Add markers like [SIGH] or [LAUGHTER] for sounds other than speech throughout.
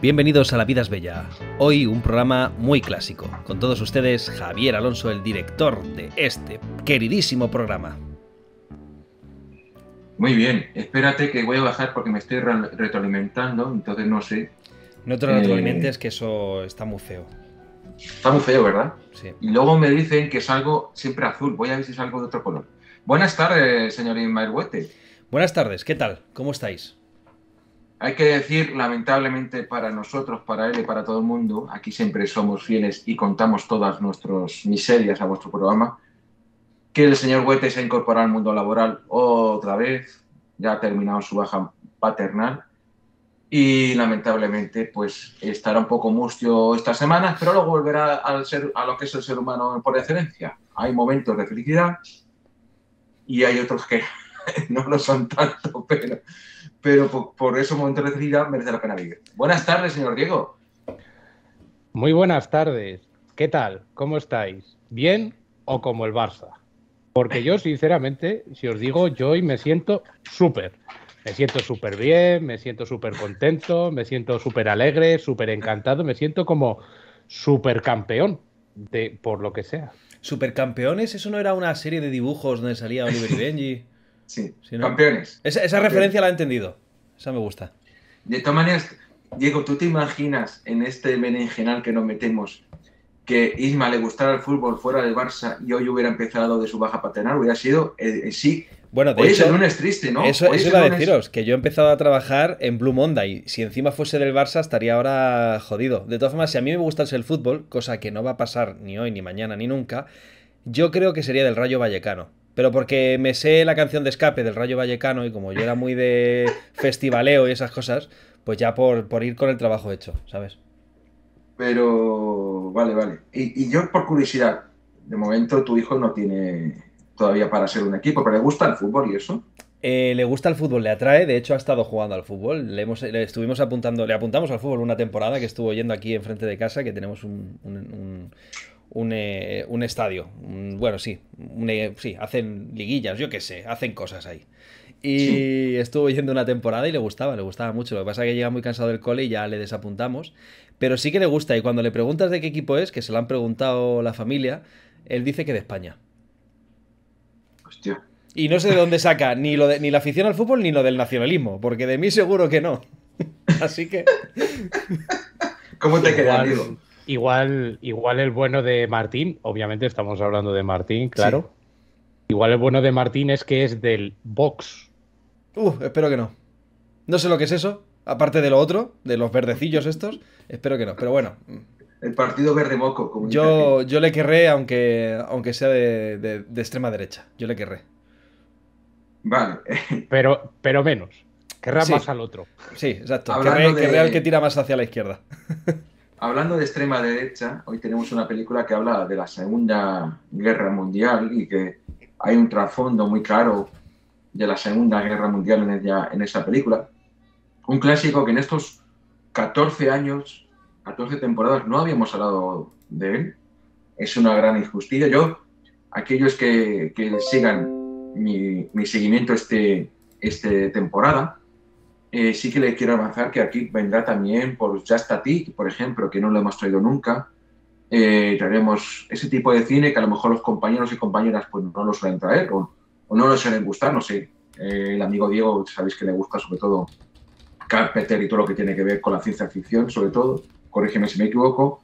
Bienvenidos a La Vida es Bella. Hoy un programa muy clásico. Con todos ustedes, Javier Alonso, el director de este queridísimo programa. Muy bien, espérate que voy a bajar porque me estoy retroalimentando, entonces no sé. No te retroalimentes, eh. que eso está muy feo. Está muy feo, ¿verdad? Sí. Y luego me dicen que salgo siempre azul. Voy a ver si salgo de otro color. Buenas tardes, señor Inmael Buenas tardes, ¿qué tal? ¿Cómo estáis? Hay que decir, lamentablemente para nosotros, para él y para todo el mundo, aquí siempre somos fieles y contamos todas nuestras miserias a vuestro programa, que el señor Huete se ha incorporado al mundo laboral otra vez, ya ha terminado su baja paternal y lamentablemente pues estará un poco mustio esta semana, pero luego volverá al ser, a lo que es el ser humano por excelencia. Hay momentos de felicidad y hay otros que [LAUGHS] no lo son tanto, pero pero por, eso momento de necesidad merece la pena vivir. Buenas tardes, señor Diego. Muy buenas tardes. ¿Qué tal? ¿Cómo estáis? ¿Bien o como el Barça? Porque yo, sinceramente, si os digo, yo hoy me siento súper. Me siento súper bien, me siento súper contento, me siento súper alegre, súper encantado, me siento como súper campeón, de, por lo que sea. campeones? ¿Eso no era una serie de dibujos donde salía Oliver y Benji? Sí, campeones. Esa, referencia la he entendido. Esa me gusta. De todas maneras, Diego, ¿tú te imaginas en este berenjenal que nos metemos que Isma le gustara el fútbol fuera del Barça y hoy hubiera empezado de su baja paternal? Hubiera sido eh, eh, sí. Bueno, de hoy es triste, ¿no? Eso, iba a deciros, que yo he empezado a trabajar en Blue Monday. Si encima fuese del Barça, estaría ahora jodido. De todas maneras, si a mí me gustase el fútbol, cosa que no va a pasar ni hoy, ni mañana, ni nunca, yo creo que sería del Rayo Vallecano pero porque me sé la canción de escape del Rayo Vallecano y como yo era muy de [LAUGHS] festivaleo y esas cosas, pues ya por, por ir con el trabajo hecho, ¿sabes? Pero, vale, vale. Y, yo por curiosidad, de momento tu hijo no tiene todavía para ser un equipo, pero le gusta el fútbol y eso. Eh, le gusta el fútbol, le atrae, de hecho ha estado jugando al fútbol. Le, estuvimos apuntando, le apuntamos al fútbol una temporada que estuvo yendo aquí enfrente de casa, que tenemos un eh, un, estadio. Bueno, sí, eh, sí, hacen liguillas, yo qué sé, hacen cosas ahí. Y estuvo yendo una temporada y le gustaba, le gustaba mucho. Lo que pasa es que llega muy cansado del cole y ya le desapuntamos. Pero sí que le gusta y cuando le preguntas de qué equipo es, que se lo han preguntado la familia, él dice que de España. Hostia. Y no sé de dónde saca ni, ni la afición al fútbol ni lo del nacionalismo, porque de mí seguro que no. [LAUGHS] Así que... ¿Cómo te quedas, amigo? Igual, igual el bueno de Martín, obviamente estamos hablando de Martín, claro. Igual el bueno de Martín es que es del Vox. Uh, espero que no. No sé lo que es eso, aparte de lo otro, de los verdecillos estos, espero que no, pero bueno. El partido verde moco. yo, yo le querré, aunque, aunque sea de, extrema derecha, yo le querré. Vale. [LAUGHS] Pero, pero menos. Querrá más al otro. Sí, exacto. querrá al que tira más hacia la izquierda. [LAUGHS] Hablando de extrema derecha, hoy tenemos una película que habla de la Segunda Guerra Mundial y que hay un trasfondo muy claro de la Segunda Guerra Mundial en, esa película. Un clásico que en estos 14 años, 14 temporadas, no habíamos hablado de él. Es una gran injusticia. Yo, aquellos que, sigan mi, seguimiento esta este temporada, eh, sí que le quiero avanzar que aquí vendrá también por Just a Tick, por ejemplo, que no lo hemos traído nunca. Eh, traeremos ese tipo de cine que a lo mejor los compañeros y compañeras pues no lo suelen traer o, no lo suelen gustar, no sé. Eh, el amigo Diego, sabéis que le gusta sobre todo Carpenter y todo lo que tiene que ver con la ciencia ficción, sobre todo, corrígeme si me equivoco.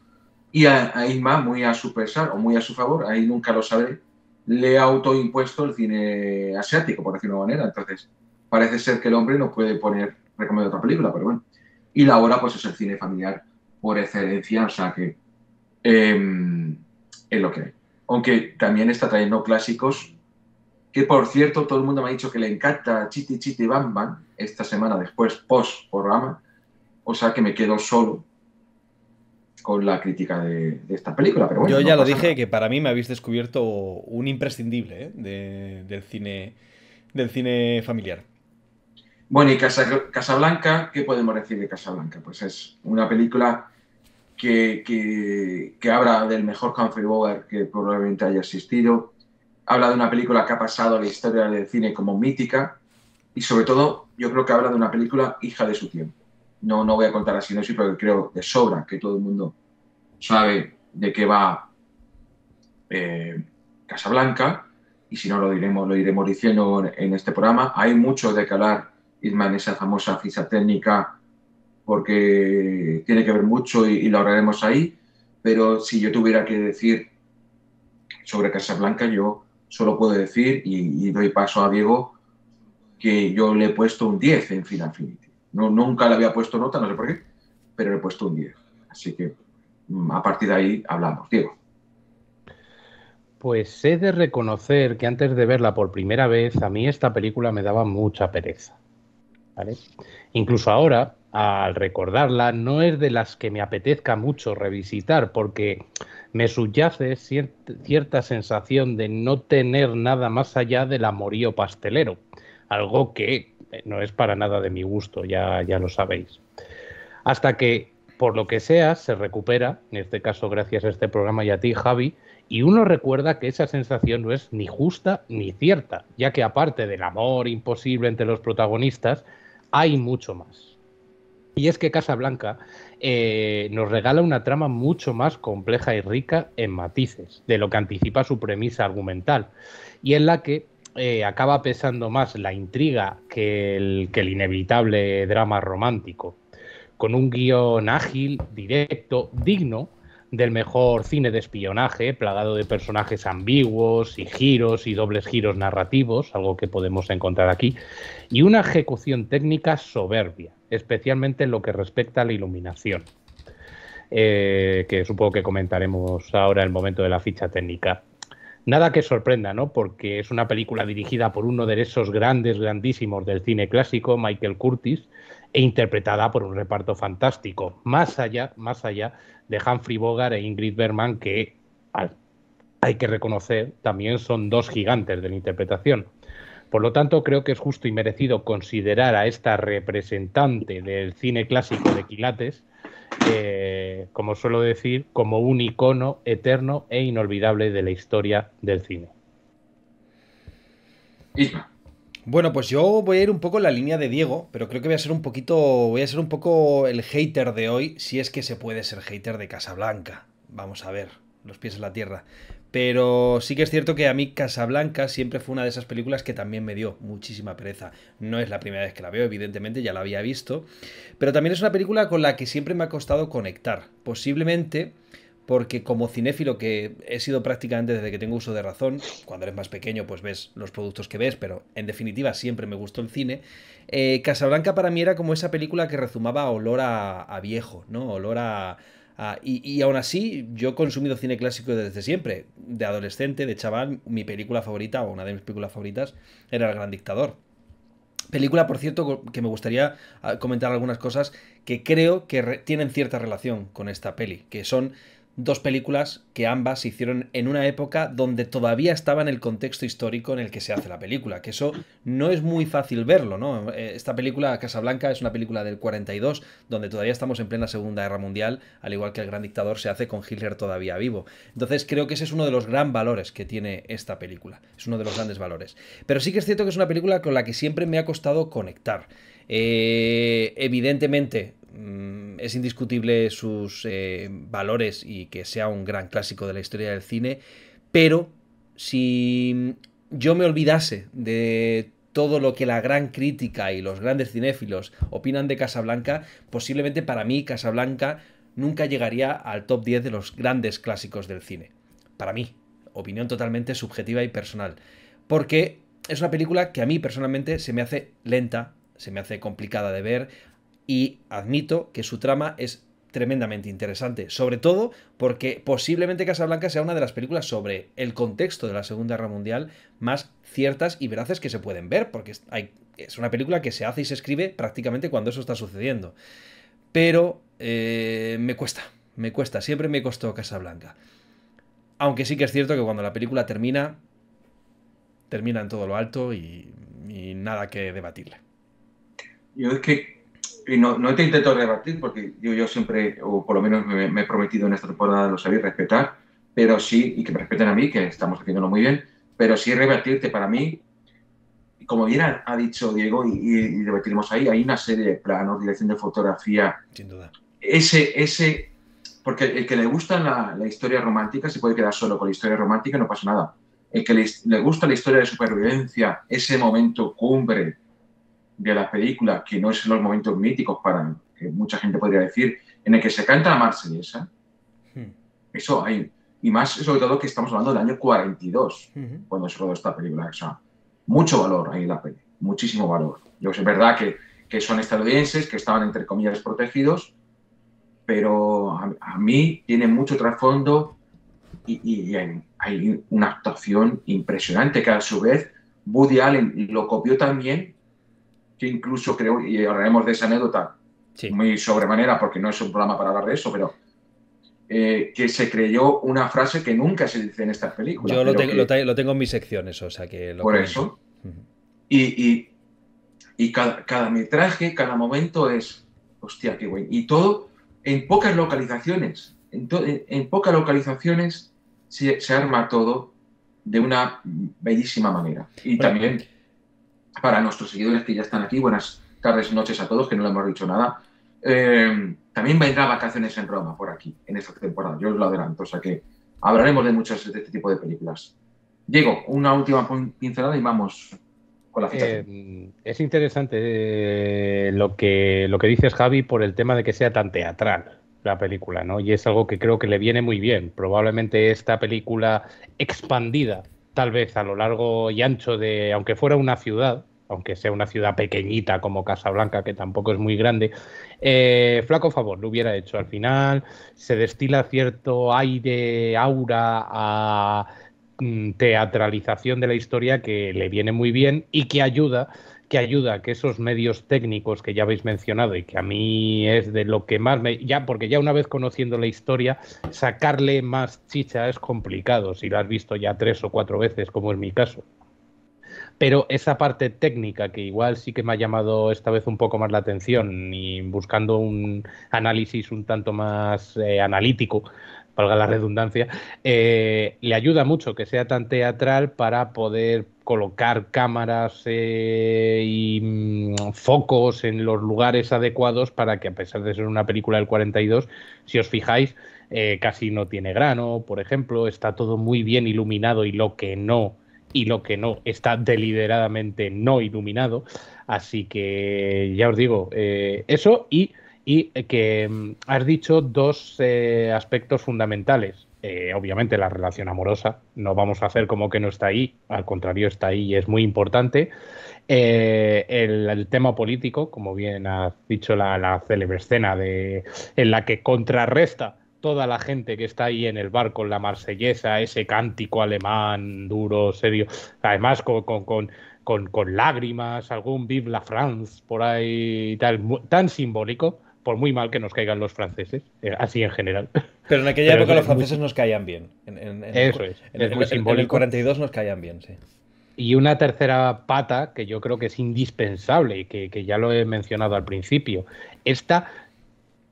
Y a, más muy a su pesar o muy a su favor, ahí nunca lo sabré, le ha autoimpuesto el cine asiático, por decirlo de una manera. Entonces, parece ser que el hombre no puede poner, recomendar otra película, pero bueno. Y la hora, pues es el cine familiar por excelencia, o sea que em, es lo que hay. Aunque también está trayendo clásicos que, por cierto, todo el mundo me ha dicho que le encanta Chiti Chiti Bam Bam esta semana después, post programa, o sea que me quedo solo con la crítica de, esta película. Yo ya lo dije que para mí me habéis descubierto un imprescindible ¿eh? del cine del cine familiar. Bueno, y Casablanca, ¿qué podemos decir de Casablanca? Pues es una película que, habla del mejor Humphrey Bogart que probablemente haya existido, habla de una película que ha pasado a la historia del cine como mítica y sobre todo yo creo que habla de una película hija de su tiempo. No, no voy a contar no sé, pero creo de sobra que todo el mundo sabe de qué va eh, Casablanca y si no lo diremos, lo iremos diciendo en, este programa. Hay mucho de calar en esa famosa ficha técnica, porque tiene que ver mucho y, la lo hablaremos ahí. Pero si yo tuviera que decir sobre Casablanca, yo solo puedo decir, y, doy paso a Diego, que yo le he puesto un 10 en Final Fantasy. No, nunca le había puesto nota, no sé por qué, pero le he puesto un 10. Así que mm, a partir de ahí hablamos. Diego. Pues he de reconocer que antes de verla por primera vez, a mí esta película me daba mucha pereza. Incluso ahora, al recordarla, no es de las que me apetezca mucho revisitar, porque me subyace cierta sensación de no tener nada más allá del amorío pastelero, algo que eh, no es para nada de mi gusto, ya, ya lo sabéis. Hasta que, por lo que sea, se recupera, en este caso gracias a este programa y a ti, Javi, y uno recuerda que esa sensación no es ni justa ni cierta, ya que aparte del amor imposible entre los protagonistas, hay mucho más. Y es que Casablanca eh, nos regala una trama mucho más compleja y rica en matices de lo que anticipa su premisa argumental, y en la que eh, acaba pesando más la intriga que el, que el inevitable drama romántico, con un guión ágil, directo, digno del mejor cine de espionaje, plagado de personajes ambiguos y giros y dobles giros narrativos, algo que podemos encontrar aquí, y una ejecución técnica soberbia, especialmente en lo que respecta a la iluminación, eh, que supongo que comentaremos ahora en el momento de la ficha técnica. Nada que sorprenda, ¿no? Porque es una película dirigida por uno de esos grandes, grandísimos del cine clásico, Michael Curtis, e interpretada por un reparto fantástico, más allá, más allá de Humphrey Bogart e Ingrid Bergman, que hay que reconocer también son dos gigantes de la interpretación. Por lo tanto, creo que es justo y merecido considerar a esta representante del cine clásico de Quilates, eh, como suelo decir, como un icono eterno e inolvidable de la historia del cine. Bueno, pues yo voy a ir un poco en la línea de Diego, pero creo que voy a ser un poquito. Voy a ser un poco el hater de hoy, si es que se puede ser hater de Casablanca. Vamos a ver, los pies en la tierra. Pero sí que es cierto que a mí Casablanca siempre fue una de esas películas que también me dio muchísima pereza. No es la primera vez que la veo, evidentemente, ya la había visto. Pero también es una película con la que siempre me ha costado conectar. Posiblemente porque como cinéfilo que he sido prácticamente desde que tengo uso de razón, cuando eres más pequeño pues ves los productos que ves, pero en definitiva siempre me gustó el cine, eh, Casablanca para mí era como esa película que rezumaba olor a, viejo, ¿no? Olor a... y, y, aún así, yo he consumido cine clásico desde siempre, de adolescente, de chaval, mi película favorita o una de mis películas favoritas era El Gran Dictador. Película, por cierto, que me gustaría ah, comentar algunas cosas que creo que tienen cierta relación con esta peli, que son dos películas que ambas se hicieron en una época donde todavía estaba en el contexto histórico en el que se hace la película, que eso no es muy fácil verlo, ¿no? Eh, esta película, Casablanca, es una película del 42, donde todavía estamos en plena Segunda Guerra Mundial, al igual que El Gran Dictador se hace con Hitler todavía vivo. Entonces creo que ese es uno de los gran valores que tiene esta película, es uno de los grandes valores. Pero sí que es cierto que es una película con la que siempre me ha costado conectar. Eh, evidentemente, Mm, es indiscutible sus eh, valores y que sea un gran clásico de la historia del cine, pero si yo me olvidase de todo lo que la gran crítica y los grandes cinéfilos opinan de Casablanca, posiblemente para mí Casablanca nunca llegaría al top 10 de los grandes clásicos del cine. Para mí, opinión totalmente subjetiva y personal. Porque es una película que a mí personalmente se me hace lenta, se me hace complicada de ver, y admito que su trama es tremendamente interesante, sobre todo porque posiblemente Casablanca sea una de las películas sobre el contexto de la Segunda Guerra Mundial más ciertas y veraces que se pueden ver, porque es una película que se hace y se escribe prácticamente cuando eso está sucediendo. Pero eh, me cuesta, me cuesta, siempre me costó Casablanca. Aunque sí que es cierto que cuando la película termina, termina en todo lo alto y, nada que debatirle. Yo es que y no, no, te intento rebatir, porque yo, yo siempre, o por lo menos me, he prometido en esta temporada, lo sabéis, respetar, pero sí, y que me respeten a mí, que estamos haciéndolo muy bien, pero sí rebatirte para mí, como bien ha, dicho Diego, y, y, debatiremos ahí, hay una serie de planos, dirección de fotografía. Sin duda. Ese, ese, porque el que le gusta la, historia romántica se puede quedar solo con la historia romántica, no pasa nada. El que le gusta la historia de supervivencia, ese momento cumbre, de la película, que no es los momentos míticos para que mucha gente podría decir, en el que se canta la marsellesa, hmm. eso hay. Y más, sobre todo, que estamos hablando del año 42, hmm. cuando se rodó esta película. mucho valor ahí en la peli, muchísimo valor. Yo sé, es verdad que, que, son estadounidenses, que estaban, entre comillas, protegidos, pero a, mí tiene mucho trasfondo y, hay, una actuación impresionante que, a su vez, Woody Allen lo copió también incluso creo, y hablaremos de esa anécdota muy sobremanera, porque no es un programa para hablar de eso, pero eh, que se creyó una frase que nunca se dice en estas películas. Yo lo, tengo, en mis secciones, o sea que lo Por eso. Y, cada, metraje, cada momento es, hostia, qué güey. Y todo en pocas localizaciones. En, en, pocas localizaciones se, se, arma todo de una bellísima manera. Y también para nuestros seguidores que ya están aquí, buenas tardes, noches a todos, que no le hemos dicho nada. Eh, también vendrá vacaciones en Roma por aquí, en esta temporada, yo os lo adelanto, o sea que hablaremos de muchas de este tipo de películas. Diego, una última pincelada y vamos con la fecha. Eh, es interesante eh, lo, que, lo que dices, Javi, por el tema de que sea tan teatral la película, ¿no? Y es algo que creo que le viene muy bien. Probablemente esta película expandida tal vez a lo largo y ancho de, aunque fuera una ciudad, aunque sea una ciudad pequeñita como Casablanca, que tampoco es muy grande, eh, flaco favor, lo hubiera hecho. Al final se destila cierto aire, aura a mm, teatralización de la historia que le viene muy bien y que ayuda que ayuda a que esos medios técnicos que ya habéis mencionado y que a mí es de lo que más me... Ya, porque ya una vez conociendo la historia, sacarle más chicha es complicado, si lo has visto ya tres o cuatro veces, como es mi caso. Pero esa parte técnica que igual sí que me ha llamado esta vez un poco más la atención y buscando un análisis un tanto más eh, analítico, valga la redundancia, eh, le ayuda mucho que sea tan teatral para poder colocar cámaras eh, y mm, focos en los lugares adecuados para que a pesar de ser una película del 42, si os fijáis, eh, casi no tiene grano, por ejemplo, está todo muy bien iluminado y lo que no y lo que no está deliberadamente no iluminado, así que ya os digo eh, eso y, y que mm, has dicho dos aspectos fundamentales eh, obviamente la relación amorosa, no vamos a hacer como que no está ahí, al contrario está ahí y es muy importante. Eh, el, tema político, como bien ha dicho la, célebre escena de, en la que contrarresta toda la gente que está ahí en el barco con la marsellesa, ese cántico alemán duro, serio, además con, lágrimas, algún Vive la France por ahí, tal, tan simbólico, por muy mal que nos caigan los franceses, eh, así en general. Pero en aquella época los franceses nos caían bien. En, Eso es. En, es el 42 nos caían bien, sí. Y una tercera pata que yo creo que es indispensable y que, que ya lo he mencionado al principio. Esta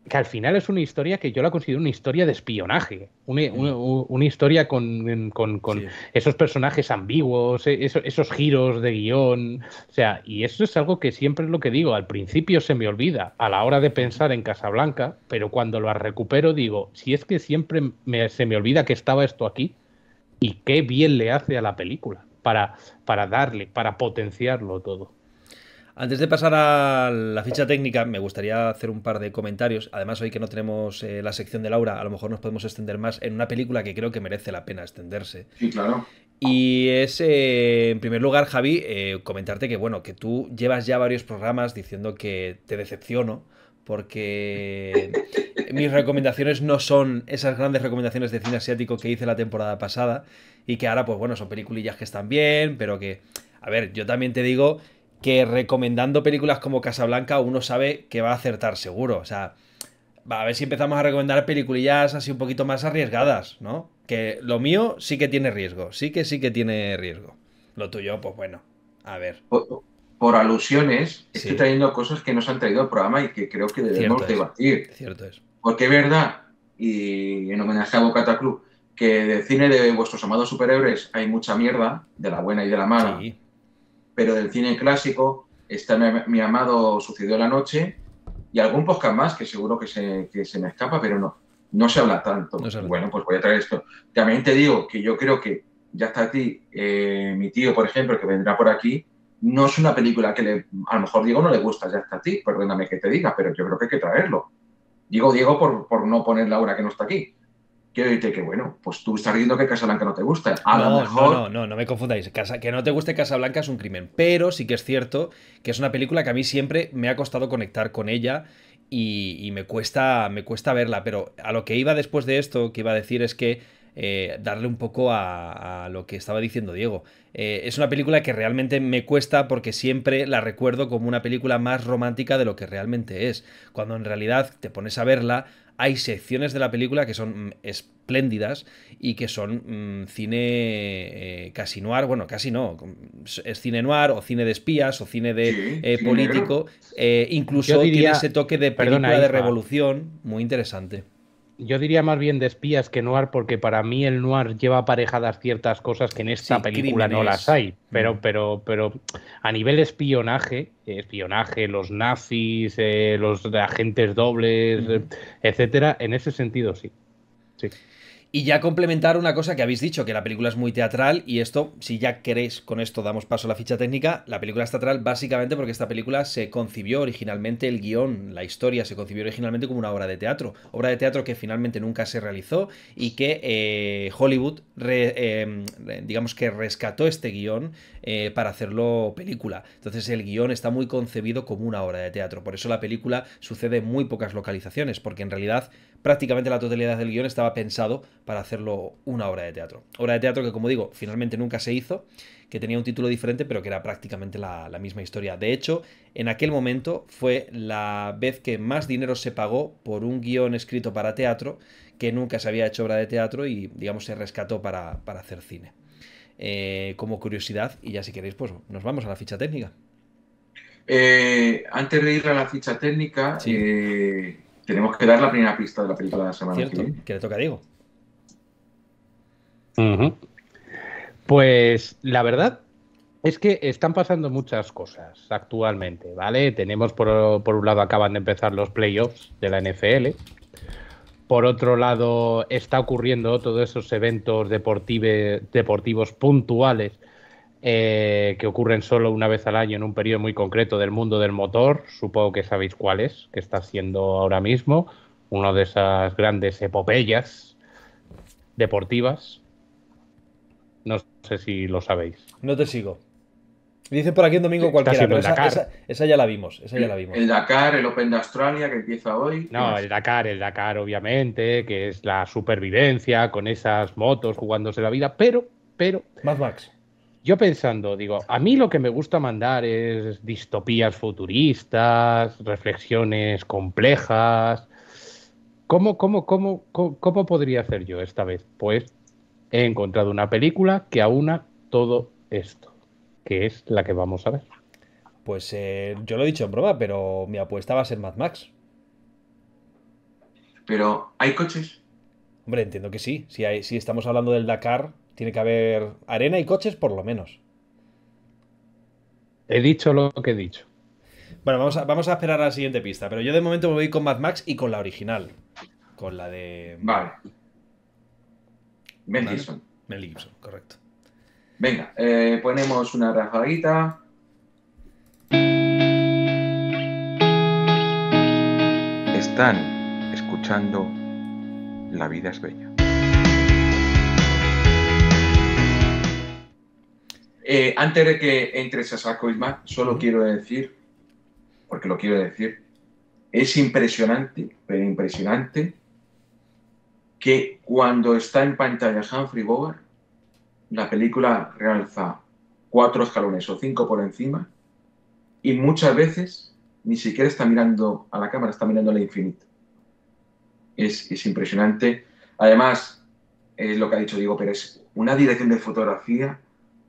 que al final es una historia que yo la considero una historia de espionaje, una, mm. historia con, esos personajes ambiguos, e, esos, giros de guión, o sea, y eso es algo que siempre es lo que digo, al principio se me olvida a la hora de mm. pensar en Casablanca, pero cuando lo recupero digo, si es que siempre me, se me olvida que estaba esto aquí y qué bien le hace a la película para, para darle, para potenciarlo todo. Antes de pasar a la ficha técnica, me gustaría hacer un par de comentarios. Además, hoy que no tenemos eh, la sección de Laura, a lo mejor nos podemos extender más en una película que creo que merece la pena extenderse. Sí, claro. Y es, eh, en primer lugar, Javi, eh, comentarte que, bueno, que tú llevas ya varios programas diciendo que te decepciono porque [LAUGHS] mis recomendaciones no son esas grandes recomendaciones de cine asiático que hice la temporada pasada y que ahora, pues bueno, son peliculillas que están bien, pero que, a ver, yo también te digo que recomendando películas como Casablanca uno sabe que va a acertar seguro. O sea, va a ver si empezamos a recomendar peliculillas así un poquito más arriesgadas, ¿no? Que lo mío sí que tiene riesgo, sí que sí que tiene riesgo. Lo tuyo, pues bueno, a ver. Por, alusiones, estoy trayendo cosas que se han traído al programa y que creo que debemos debatir. Cierto es. Porque es verdad, y en homenaje a Bocata Club, que del cine de vuestros amados superhéroes hay mucha mierda, de la buena y de la mala pero del cine clásico está mi, amado Sucedió la noche y algún podcast más que seguro que se, me escapa, pero no, no se habla tanto. Bueno, pues voy a traer esto. También te digo que yo creo que ya está a ti, eh, mi tío, por ejemplo, que vendrá por aquí, no es una película que le, a lo mejor Diego no le gusta, ya está a ti, perdóname que te diga, pero yo creo que hay que traerlo. Digo Diego por, por no poner la hora que no está aquí. Quiero decirte que, bueno, pues tú estás diciendo que Casablanca no te gusta. A no, lo mejor... no, no, no, me confundáis. Que no te guste Blanca es un crimen. Pero sí que es cierto que es una película que a mí siempre me ha costado conectar con ella y, me, cuesta, me cuesta verla. Pero a lo que iba después de esto, que iba a decir es que eh, darle un poco a, lo que estaba diciendo Diego. Eh, es una película que realmente me cuesta porque siempre la recuerdo como una película más romántica de lo que realmente es, cuando en realidad te pones a verla hay secciones de la película que son mm, espléndidas y que son mm, cine eh, casi noir, bueno, casi no, es cine noir o cine de espías o cine de eh, político, eh, incluso tiene ese toque de película de revolución muy interesante yo diría más bien de espías que noir, porque para mí el noir lleva aparejadas ciertas cosas que en esta película no las hay. Pero, mm. pero, pero a nivel espionaje, espionaje, los nazis, eh, los agentes dobles, etc., mm. etcétera, en ese sentido sí. Sí. Y ya complementar una cosa que habéis dicho, que la película es muy teatral y esto, si ya queréis, con esto damos paso a la ficha técnica, la película es teatral básicamente porque esta película se concibió originalmente, el guión, la historia, se concibió originalmente como una obra de teatro, obra de teatro que finalmente nunca se realizó y que eh, Hollywood, eh, digamos que rescató este guión eh, para hacerlo película. Entonces el guión está muy concebido como una obra de teatro, por eso la película sucede en muy pocas localizaciones, porque en realidad prácticamente la totalidad del guión estaba pensado para hacerlo una obra de teatro. Obra de teatro que, como digo, finalmente nunca se hizo, que tenía un título diferente, pero que era prácticamente la, misma historia. De hecho, en aquel momento fue la vez que más dinero se pagó por un guión escrito para teatro, que nunca se había hecho obra de teatro y, digamos, se rescató para, hacer cine. Eh, como curiosidad, y ya si queréis, pues nos vamos a la ficha técnica. Eh, antes de ir a la ficha técnica, eh, tenemos que dar la primera pista de la película de la semana. que, que le toca a Diego. Pues la verdad es que están pasando muchas cosas actualmente, ¿vale? Tenemos por, un lado acaban de empezar los playoffs de la NFL. Por otro lado, está ocurriendo todos esos eventos deportivos puntuales eh, que ocurren solo una vez al año en un periodo muy concreto del mundo del motor, supongo que sabéis cuál es, que está siendo ahora mismo una de esas grandes epopeyas deportivas. No sé si lo sabéis. No te sigo. Dicen por aquí en domingo cualquiera, pero esa, ya la vimos, esa ya la vimos. El Dakar, el Open de Australia que empieza hoy. No, el Dakar, el Dakar obviamente, que es la supervivencia con esas motos jugándose la vida, pero, pero... Mad Max yo pensando, digo, a mí lo que me gusta mandar es distopías futuristas, reflexiones complejas. ¿Cómo, cómo, cómo, cómo, podría hacer yo esta vez? Pues he encontrado una película que aúna todo esto, que es la que vamos a ver. Pues eh, yo lo he dicho en broma, pero mi apuesta va a ser Mad Max. Pero, ¿hay coches? Hombre, entiendo que sí. Si, si estamos hablando del Dakar, tiene que haber arena y coches por lo menos. He dicho lo que he dicho. Bueno, vamos a, vamos a esperar a la siguiente pista, pero yo de momento me voy con Mad Max y con la original. Con la de. Vale. Mel Gibson. Mel Gibson, correcto. Venga, eh, ponemos una rajadita. Están escuchando La vida es bella. Eh, antes de que entres a saco, más, solo quiero decir, porque lo quiero decir, es impresionante, pero impresionante, que cuando está en pantalla Humphrey Bogart, la película realza cuatro escalones o cinco por encima y muchas veces ni siquiera está mirando a la cámara, está mirando al infinito. Es, es impresionante. Además, es lo que ha dicho Diego Pérez, una dirección de fotografía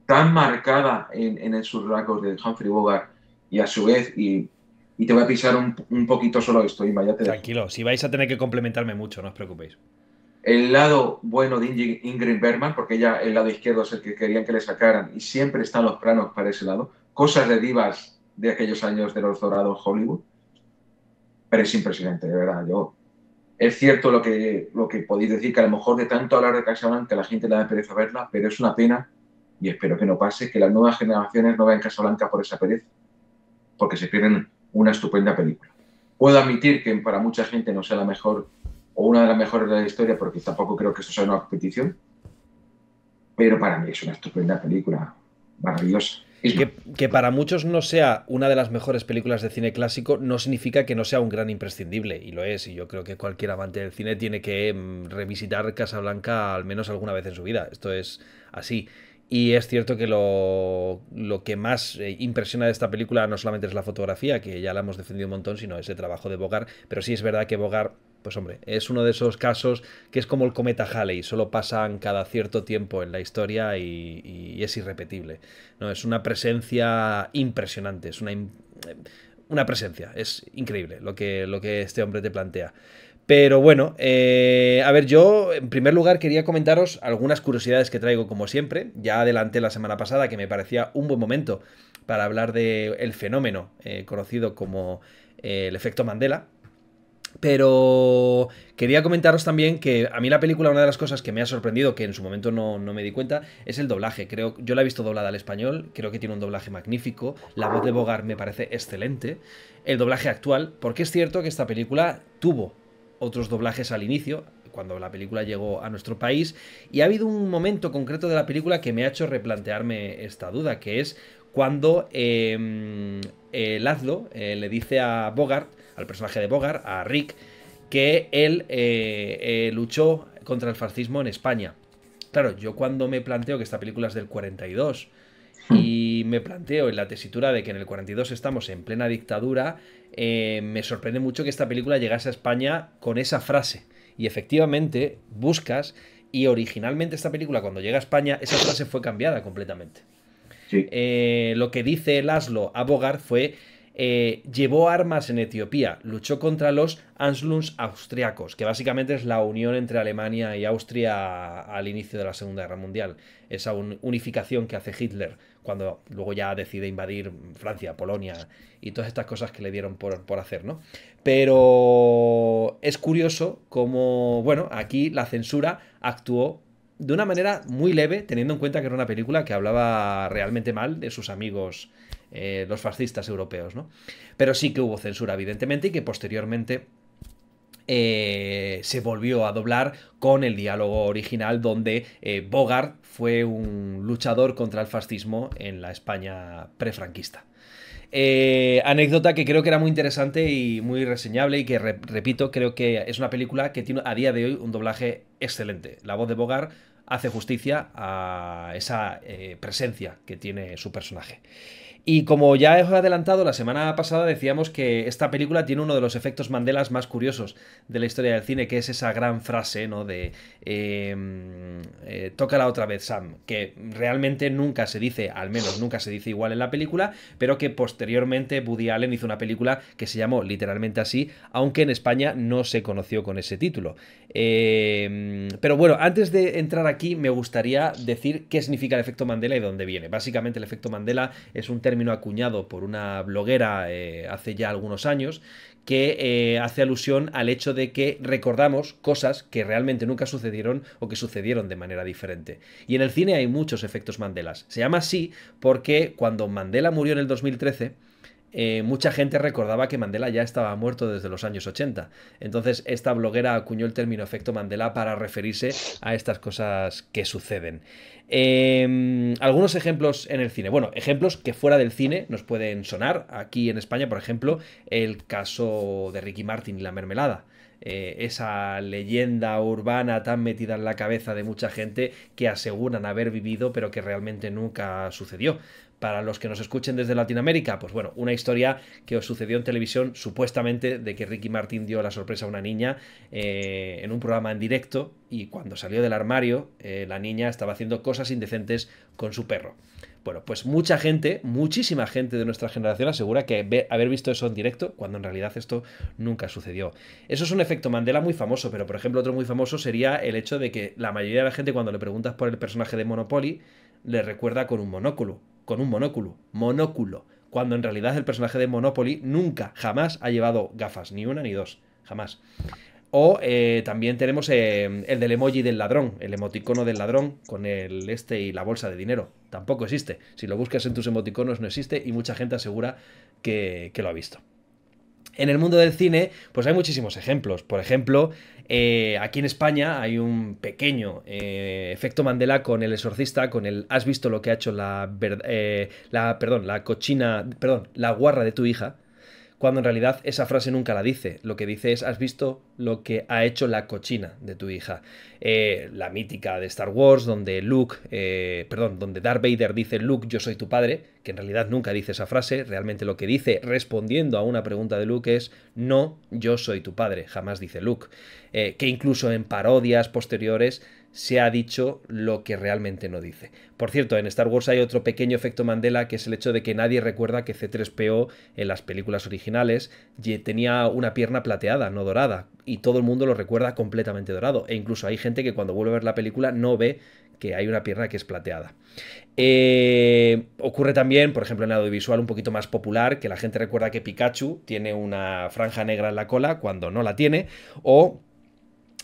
tan marcada en, en sus rasgos de Humphrey Bogart y a su vez, y, y te voy a pisar un, un poquito solo esto, Inma, Tranquilo, si vais a tener que complementarme mucho, no os preocupéis. El lado bueno de Ingrid Bergman, porque ella el lado izquierdo es el que querían que le sacaran y siempre están los planos para ese lado, cosas de divas de aquellos años de los dorados Hollywood, pero es impresionante, de verdad, yo es cierto lo que, lo que podéis decir, que a lo mejor de tanto hablar de Casablanca la gente le da pereza verla, pero es una pena y espero que no pase, que las nuevas generaciones no vean Casablanca por esa pereza, porque se pierden una estupenda película. Puedo admitir que para mucha gente no sea la mejor o una de las mejores de la historia, porque tampoco creo que esto sea una competición, pero para mí es una estupenda película, maravillosa. Que, que, para muchos no sea una de las mejores películas de cine clásico no significa que no sea un gran imprescindible, y lo es, y yo creo que cualquier amante del cine tiene que mm, revisitar Casablanca al menos alguna vez en su vida, esto es así. Y es cierto que lo, que más eh, impresiona de esta película no solamente es la fotografía, que ya la hemos defendido un montón, sino ese trabajo de Bogart. Pero sí es verdad que Bogart, pues hombre, es uno de esos casos que es como el cometa Halley, solo pasan cada cierto tiempo en la historia y, es irrepetible. ¿no? Es una presencia impresionante, es una, eh, una presencia, es increíble lo que, lo que este hombre te plantea. Pero bueno, eh, a ver, yo en primer lugar quería comentaros algunas curiosidades que traigo como siempre. Ya adelanté la semana pasada que me parecía un buen momento para hablar del el fenómeno eh, conocido como eh, el efecto Mandela. Pero quería comentaros también que a mí la película, una de las cosas que me ha sorprendido, que en su momento no, me di cuenta, es el doblaje. Creo, yo la he visto doblada al español, creo que tiene un doblaje magnífico. La voz de Bogart me parece excelente. El doblaje actual, porque es cierto que esta película tuvo otros doblajes al inicio, cuando la película llegó a nuestro país, y ha habido un momento concreto de la película que me ha hecho replantearme esta duda, que es cuando em, eh, Lazlo eh, le dice a Bogart, al personaje de Bogart, a Rick, que él eh, luchó contra el fascismo en España. Claro, yo cuando me planteo que esta película es del 42 hmm. y me planteo en la tesitura de que en el 42 estamos en plena dictadura, eh, me sorprende mucho que esta película llegase a España con esa frase. Y efectivamente, buscas, y originalmente esta película, cuando llega a España, esa frase fue cambiada completamente. Sí. Eh, lo que dice Laszlo aslo Abogar fue. Eh, llevó armas en Etiopía, luchó contra los Anschluss austriacos, que básicamente es la unión entre Alemania y Austria al inicio de la Segunda Guerra Mundial, esa unificación que hace Hitler cuando luego ya decide invadir Francia, Polonia y todas estas cosas que le dieron por, hacer, ¿no? Pero es curioso como, bueno, aquí la censura actuó de una manera muy leve, teniendo en cuenta que era una película que hablaba realmente mal de sus amigos, eh, los fascistas europeos, ¿no? Pero sí que hubo censura, evidentemente, y que posteriormente eh, se volvió a doblar con el diálogo original donde eh, Bogart fue un luchador contra el fascismo en la España prefranquista. franquista eh, anécdota que creo que era muy interesante y muy reseñable y que, repito, creo que es una película que tiene a día de hoy un doblaje excelente. La voz de Bogart hace justicia a esa presencia que tiene su personaje. Y como ya he adelantado, la semana pasada decíamos que esta película tiene uno de los efectos Mandela más curiosos de la historia del cine, que es esa gran frase, ¿no? De em, eh, tócala otra vez, Sam, que realmente nunca se dice, al menos nunca se dice igual en la película, pero que posteriormente Woody Allen hizo una película que se llamó literalmente así, aunque en España no se conoció con ese título. Em, pero bueno, antes de entrar aquí, me gustaría decir qué significa el efecto Mandela y dónde viene. Básicamente, el efecto Mandela es un término término acuñado por una bloguera eh, hace ya algunos años, que eh, hace alusión al hecho de que recordamos cosas que realmente nunca sucedieron o que sucedieron de manera diferente. Y en el cine hay muchos efectos mandela Se llama así porque cuando Mandela murió en el 2013, eh, mucha gente recordaba que Mandela ya estaba muerto desde los años 80. Entonces, esta bloguera acuñó el término efecto Mandela para referirse a estas cosas que suceden. Em, algunos ejemplos en el cine. Bueno, ejemplos que fuera del cine nos pueden sonar. Aquí en España, por ejemplo, el caso de Ricky Martin y la mermelada. Eh, esa leyenda urbana tan metida en la cabeza de mucha gente que aseguran haber vivido pero que realmente nunca sucedió para los que nos escuchen desde Latinoamérica, pues bueno, una historia que os sucedió en televisión supuestamente de que Ricky Martín dio la sorpresa a una niña eh, en un programa en directo y cuando salió del armario eh, la niña estaba haciendo cosas indecentes con su perro. Bueno, pues mucha gente, muchísima gente de nuestra generación asegura que haber visto eso en directo cuando en realidad esto nunca sucedió. Eso es un efecto Mandela muy famoso, pero por ejemplo otro muy famoso sería el hecho de que la mayoría de la gente cuando le preguntas por el personaje de Monopoly le recuerda con un monóculo con un monóculo. Monóculo. Cuando en realidad el personaje de Monopoly nunca, jamás ha llevado gafas, ni una ni dos. Jamás. O eh, también tenemos eh, el del emoji del ladrón, el emoticono del ladrón con el este y la bolsa de dinero. Tampoco existe. Si lo buscas en tus emoticonos no existe y mucha gente asegura que lo ha visto. En el mundo del cine, pues hay muchísimos ejemplos. Por ejemplo, eh, aquí en España hay un pequeño eh, efecto Mandela con el exorcista, con el has visto lo que ha hecho la, eh, la, perdón, la cochina, perdón, la guarra de tu hija cuando en realidad esa frase nunca la dice. Lo que dice es, has visto lo que ha hecho la cochina de tu hija. Eh, la mítica de Star Wars, donde Luke, eh, perdón, donde Darth Vader dice, Luke, yo soy tu padre, que en realidad nunca dice esa frase, realmente lo que dice respondiendo a una pregunta de Luke es, no, yo soy tu padre, jamás dice Luke. Eh, que incluso en parodias posteriores se ha dicho lo que realmente no dice. Por cierto, en Star Wars hay otro pequeño efecto Mandela que es el hecho de que nadie recuerda que C3PO en las películas originales tenía una pierna plateada, no dorada, y todo el mundo lo recuerda completamente dorado. E incluso hay gente que cuando vuelve a ver la película no ve que hay una pierna que es plateada. Eh, ocurre también, por ejemplo, en el audiovisual un poquito más popular, que la gente recuerda que Pikachu tiene una franja negra en la cola cuando no la tiene, o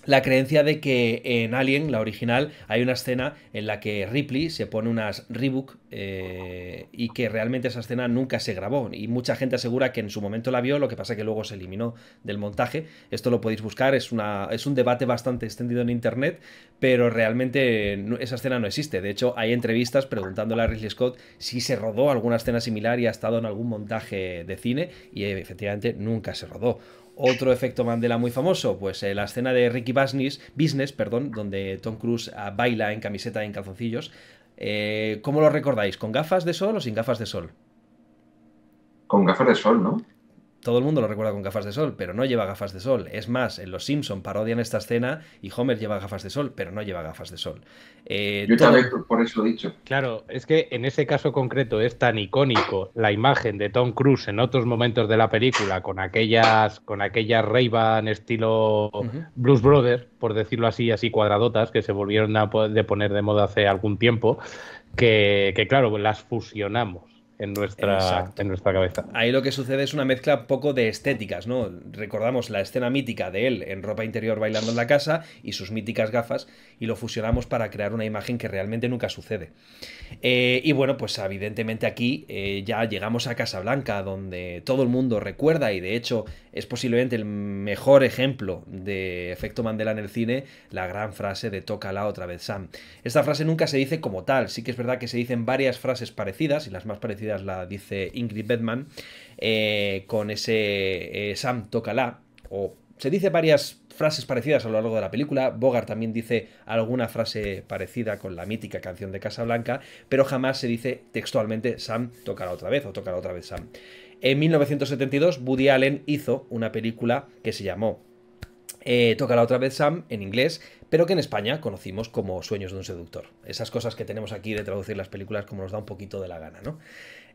la creencia de que en Alien, la original, hay una escena en la que Ripley se pone unas Reebok eh, y que realmente esa escena nunca se grabó. Y mucha gente asegura que en su momento la vio, lo que pasa que luego se eliminó del montaje. Esto lo podéis buscar, es, una, es un debate bastante extendido en internet, pero realmente esa escena no existe. De hecho, hay entrevistas preguntándole a Ridley Scott si se rodó alguna escena similar y ha estado en algún montaje de cine, y efectivamente nunca se rodó. Otro efecto Mandela muy famoso, pues eh, la escena de Ricky Business, business perdón, donde Tom Cruise ah, baila en camiseta y en calzoncillos. Eh, ¿Cómo lo recordáis? ¿Con gafas de sol o sin gafas de sol? Con gafas de sol, ¿no? todo el mundo lo recuerda con gafas de sol, pero no lleva gafas de sol. Es más, en Los Simpson parodian esta escena y Homer lleva gafas de sol, pero no lleva gafas de sol. Eh, Yo también por eso he dicho. Claro, es que en ese caso concreto es tan icónico la imagen de Tom Cruise en otros momentos de la película con aquellas con aquellas ray estilo Blues Brothers, por decirlo así, así cuadradotas que se volvieron a poner de moda hace algún tiempo, que claro, las fusionamos en nuestra, en nuestra cabeza. Ahí lo que sucede es una mezcla poco de estéticas, ¿no? Recordamos la escena mítica de él en ropa interior bailando en la casa y sus míticas gafas y lo fusionamos para crear una imagen que realmente nunca sucede. Eh, y bueno, pues evidentemente aquí eh, ya llegamos a Casablanca, donde todo el mundo recuerda y de hecho es posiblemente el mejor ejemplo de efecto Mandela en el cine, la gran frase de toca la otra vez Sam. Esta frase nunca se dice como tal, sí que es verdad que se dicen varias frases parecidas y las más parecidas la dice Ingrid Bedman, eh, con ese eh, Sam Tocala, o se dice varias frases parecidas a lo largo de la película. Bogart también dice alguna frase parecida con la mítica canción de Casablanca, pero jamás se dice textualmente Sam tocará otra vez o tocará otra vez Sam. En 1972, Woody Allen hizo una película que se llamó eh, Tócala otra vez Sam en inglés, pero que en España conocimos como Sueños de un seductor. Esas cosas que tenemos aquí de traducir las películas como nos da un poquito de la gana, ¿no?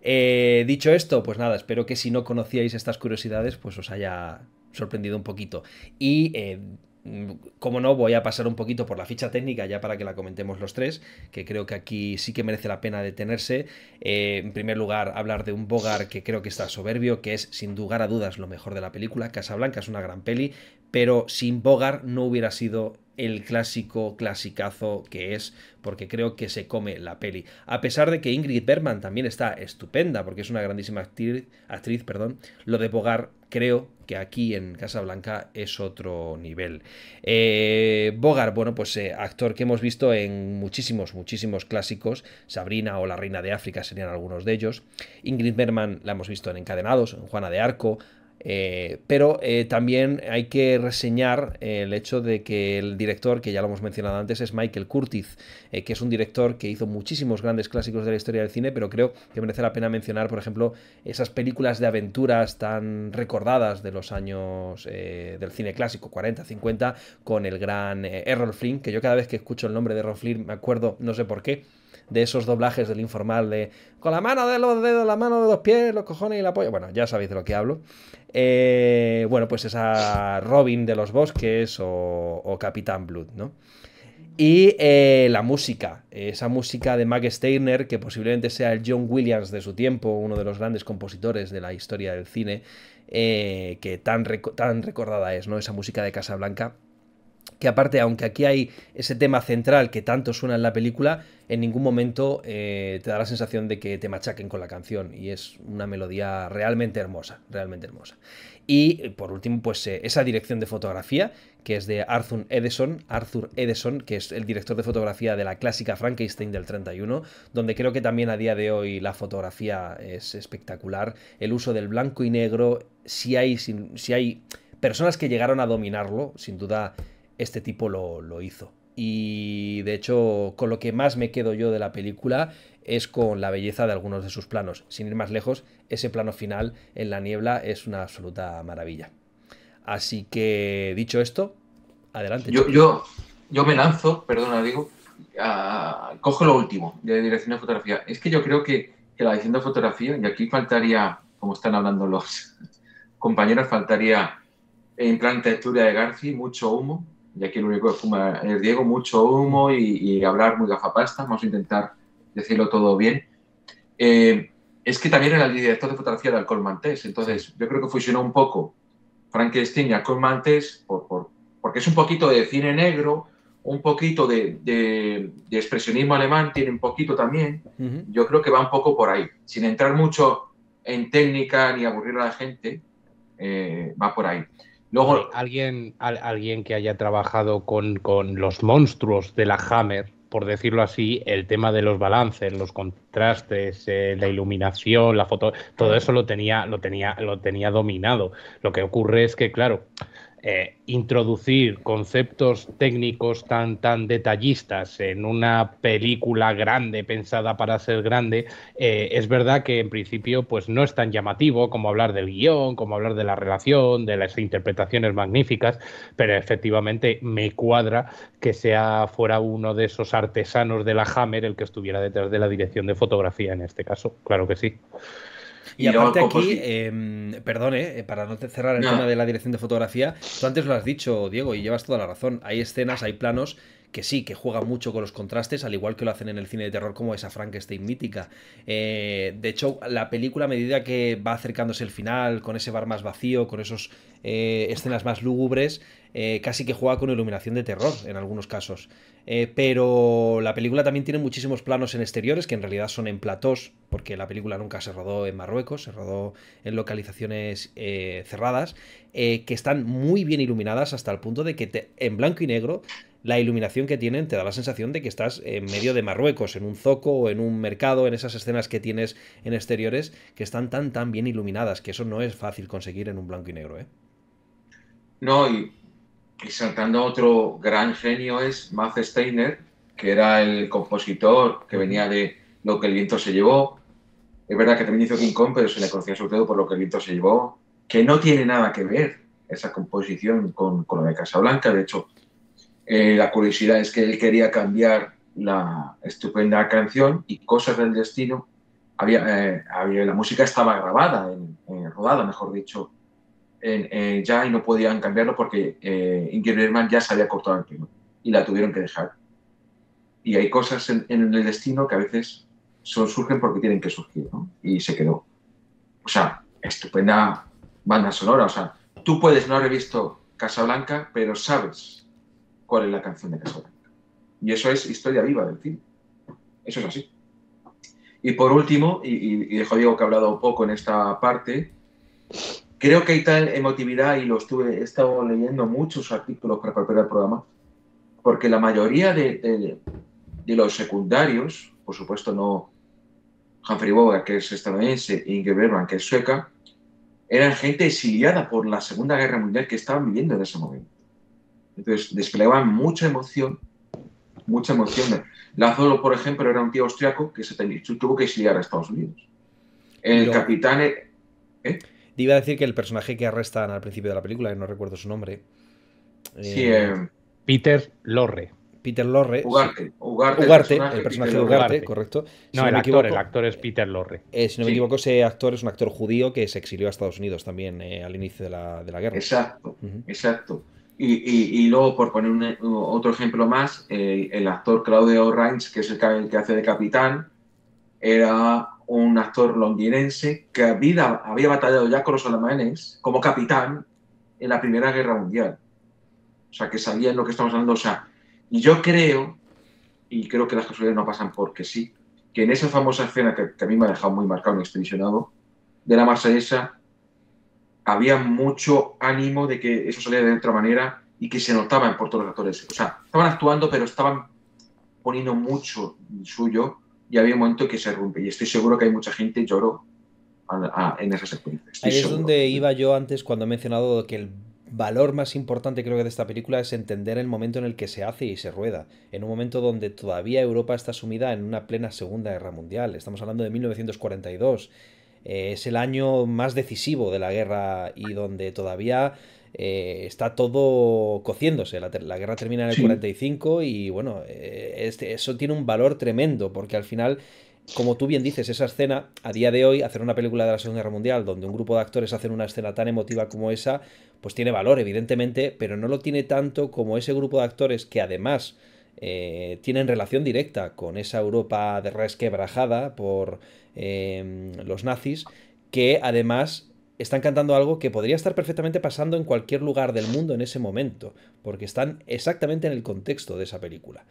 Eh, dicho esto, pues nada, espero que si no conocíais estas curiosidades, pues os haya sorprendido un poquito. Y... Eh, mm, como no, voy a pasar un poquito por la ficha técnica ya para que la comentemos los tres, que creo que aquí sí que merece la pena detenerse. Eh, en primer lugar, hablar de un Bogar que creo que está soberbio, que es sin lugar a dudas lo mejor de la película. Casablanca es una gran peli, pero sin Bogar no hubiera sido el clásico clasicazo que es, porque creo que se come la peli. A pesar de que Ingrid Bergman también está estupenda, porque es una grandísima actriz, actriz perdón, lo de Bogar creo que aquí en Casa Blanca es otro nivel. Eh, Bogar, Bogart, bueno, pues eh, actor que hemos visto en muchísimos, muchísimos clásicos. Sabrina o La Reina de África serían algunos de ellos. Ingrid Berman la hemos visto en Encadenados, en Juana de Arco. Eh, pero eh, también hay que reseñar eh, el hecho de que el director, que ya lo hemos mencionado antes, es Michael Curtiz, que es un director que hizo muchísimos grandes clásicos de la historia del cine, pero creo que merece la pena mencionar, por ejemplo, esas películas de aventuras tan recordadas de los años del cine clásico, 40, 50, con el gran Errol Flynn, que yo cada vez que escucho el nombre de Errol Flynn me acuerdo, no sé por qué, de esos doblajes del informal de con la mano de los dedos, la mano de los pies, los cojones y la polla. Bueno, ya sabéis de lo que hablo. Eh, bueno, pues esa Robin de los bosques o, Capitán Blood, ¿no? Y eh, la música, esa música de Mag Steiner, que posiblemente sea el John Williams de su tiempo, uno de los grandes compositores de la historia del cine, eh, que tan, tan recordada es, ¿no? Esa música de Casablanca que aparte, aunque aquí hay ese tema central que tanto suena en la película, en ningún momento eh, te da la sensación de que te machaquen con la canción y es una melodía realmente hermosa, realmente hermosa. Y eh, por último, pues eh, esa dirección de fotografía que es de Arthur Edison, Arthur Edison, que es el director de fotografía de la clásica Frankenstein del 31, donde creo que también a día de hoy la fotografía es espectacular, el uso del blanco y negro, si hay, si hay personas que llegaron a dominarlo, sin duda este tipo lo, lo hizo. Y de hecho, con lo que más me quedo yo de la película es con la belleza de algunos de sus planos. Sin ir más lejos, ese plano final en la niebla es una absoluta maravilla. Así que, dicho esto, adelante. Yo, yo, yo me lanzo, perdona, digo, cojo lo último de dirección de fotografía. Es que yo creo que, la dirección de fotografía, y aquí faltaría, como están hablando los [LAUGHS] compañeros, faltaría en plan de García mucho humo, y que el único que fuma es Diego, mucho humo y, hablar muy gafapasta, vamos a intentar decirlo todo bien. Eh, es que también era el director de fotografía de Alcohol Mantés, entonces yo creo que fusionó un poco Frankenstein y Alcohol Mantés, porque es un poquito de cine negro, un poquito de, expresionismo alemán, tiene un poquito también, yo creo que va un poco por ahí, sin entrar mucho en técnica ni aburrir a la gente, eh, va por ahí. Alguien, alguien que haya trabajado con, los monstruos de la Hammer, por decirlo así, el tema de los balances, los contrastes, eh, la iluminación, la foto, todo mm. eso lo tenía, lo tenía, lo tenía dominado. Lo que ocurre es que, claro, eh, introducir conceptos técnicos tan, tan detallistas en una película grande, pensada para ser grande, eh, es verdad que en principio pues, no es tan llamativo como hablar del guión, como hablar de la relación, de las interpretaciones magníficas, pero efectivamente me cuadra que sea fuera uno de esos artesanos de la Hammer el que estuviera detrás de la dirección de fotografía en este caso, claro que sí. Y, aparte aquí, em, perdone eh, para no cerrar el tema de la dirección de fotografía, tú antes lo has dicho, Diego, y llevas toda la razón. Hay escenas, hay planos que sí, que juega mucho con los contrastes, al igual que lo hacen en el cine de terror como esa Frankenstein mítica. Eh, de hecho, la película, a medida que va acercándose el final, con ese bar más vacío, con esas eh, escenas más lúgubres, eh, casi que juega con iluminación de terror en algunos casos. pero la película también tiene muchísimos planos en exteriores, que en realidad son en platós, porque la película nunca se rodó en Marruecos, se rodó en localizaciones cerradas, que están muy bien iluminadas hasta el punto de que en blanco y negro la iluminación que tienen te da la sensación de que estás en medio de Marruecos, en un zoco o en un mercado, en esas escenas que tienes en exteriores que están tan, tan bien iluminadas, que eso no es fácil conseguir en un blanco y negro. ¿eh? No, y, saltando a otro gran genio es Matt Steiner, que era el compositor que venía de Lo que el viento se llevó. Es verdad que también hizo King Kong, pero se le conocía sobre todo por Lo que el viento se llevó, que no tiene nada que ver esa composición con, con la de Casablanca, de hecho eh, la curiosidad es que él quería cambiar la estupenda canción y Cosas del Destino. Había, eh, la música estaba grabada, en, rodada, mejor dicho, eh, ya y no podían cambiarlo porque Ingrid Bergman ya se había cortado el pelo y la tuvieron que dejar. Y hay cosas en, el destino que a veces son, surgen porque tienen que surgir, ¿no? Y se quedó. O sea, estupenda banda sonora. O sea, tú puedes no haber visto Casablanca, pero sabes cuál es la canción de Casablanca. Y eso es historia viva del fin. Eso es así. Y por último, y, dejo a Diego que ha hablado poco en esta parte, creo que hay tal emotividad y lo estuve, he estado leyendo muchos artículos para preparar el programa, porque la mayoría de, los secundarios, por supuesto no Humphrey Bogart, que es estadounidense, y Inge Bergman, que es sueca, eran gente exiliada por la Segunda Guerra Mundial que estaban viviendo en ese momento. Entonces desplegaban mucha emoción, mucha emoción. Lazolo, por ejemplo, era un tío austriaco que se tenía, tuvo que exiliar a Estados Unidos. El capitán... E- ¿Eh? iba a decir que el personaje que arrestan al principio de la película, eh, no recuerdo su nombre... Eh, Peter Lorre. Peter Lorre. Ugarte, Ugarte, el personaje, de Ugarte, correcto. No, el actor, el actor es Peter Lorre. si no me equivoco, ese actor es un actor judío que se exilió a Estados Unidos también al inicio de la, de la guerra. Exacto, exacto. Y, y, luego, por poner e-, otro ejemplo más, eh, el, actor Claudio Reins, que es el que, hace de capitán, era un actor londinense que había, había batallado ya con los alemanes como capitán en la Primera Guerra Mundial. O sea, que sabía en lo que estamos hablando. O sea, y yo creo, y creo que las casualidades no pasan porque sí, que en esa famosa escena que, a mí me ha dejado muy marcado, y expedicionado, de la Marsellesa, había mucho ánimo de que eso saliera de otra manera y que se notaba por todos los actores. O sea, estaban actuando, pero estaban poniendo mucho suyo y había un momento que se rompe. Y estoy seguro que hay mucha gente lloró en esas secuencias. Ahí es donde iba yo antes cuando he mencionado que el valor más importante creo que de esta película es entender el momento en el que se hace y se rueda, en un momento donde todavía Europa está sumida en una plena Segunda Guerra Mundial. Estamos hablando de 1942 eh, es el año más decisivo de la guerra y donde todavía eh, está todo cociéndose. La, guerra termina en el 45 y bueno, eh, este, eso tiene un valor tremendo porque al final... Como tú bien dices, esa escena, a día de hoy, hacer una película de la Segunda Guerra Mundial donde un grupo de actores hacen una escena tan emotiva como esa, pues tiene valor, evidentemente, pero no lo tiene tanto como ese grupo de actores que además tienen relación directa con esa Europa de resquebrajada por Em, los nazis, que además están cantando algo que podría estar perfectamente pasando en cualquier lugar del mundo en ese momento, porque están exactamente en el contexto de esa película.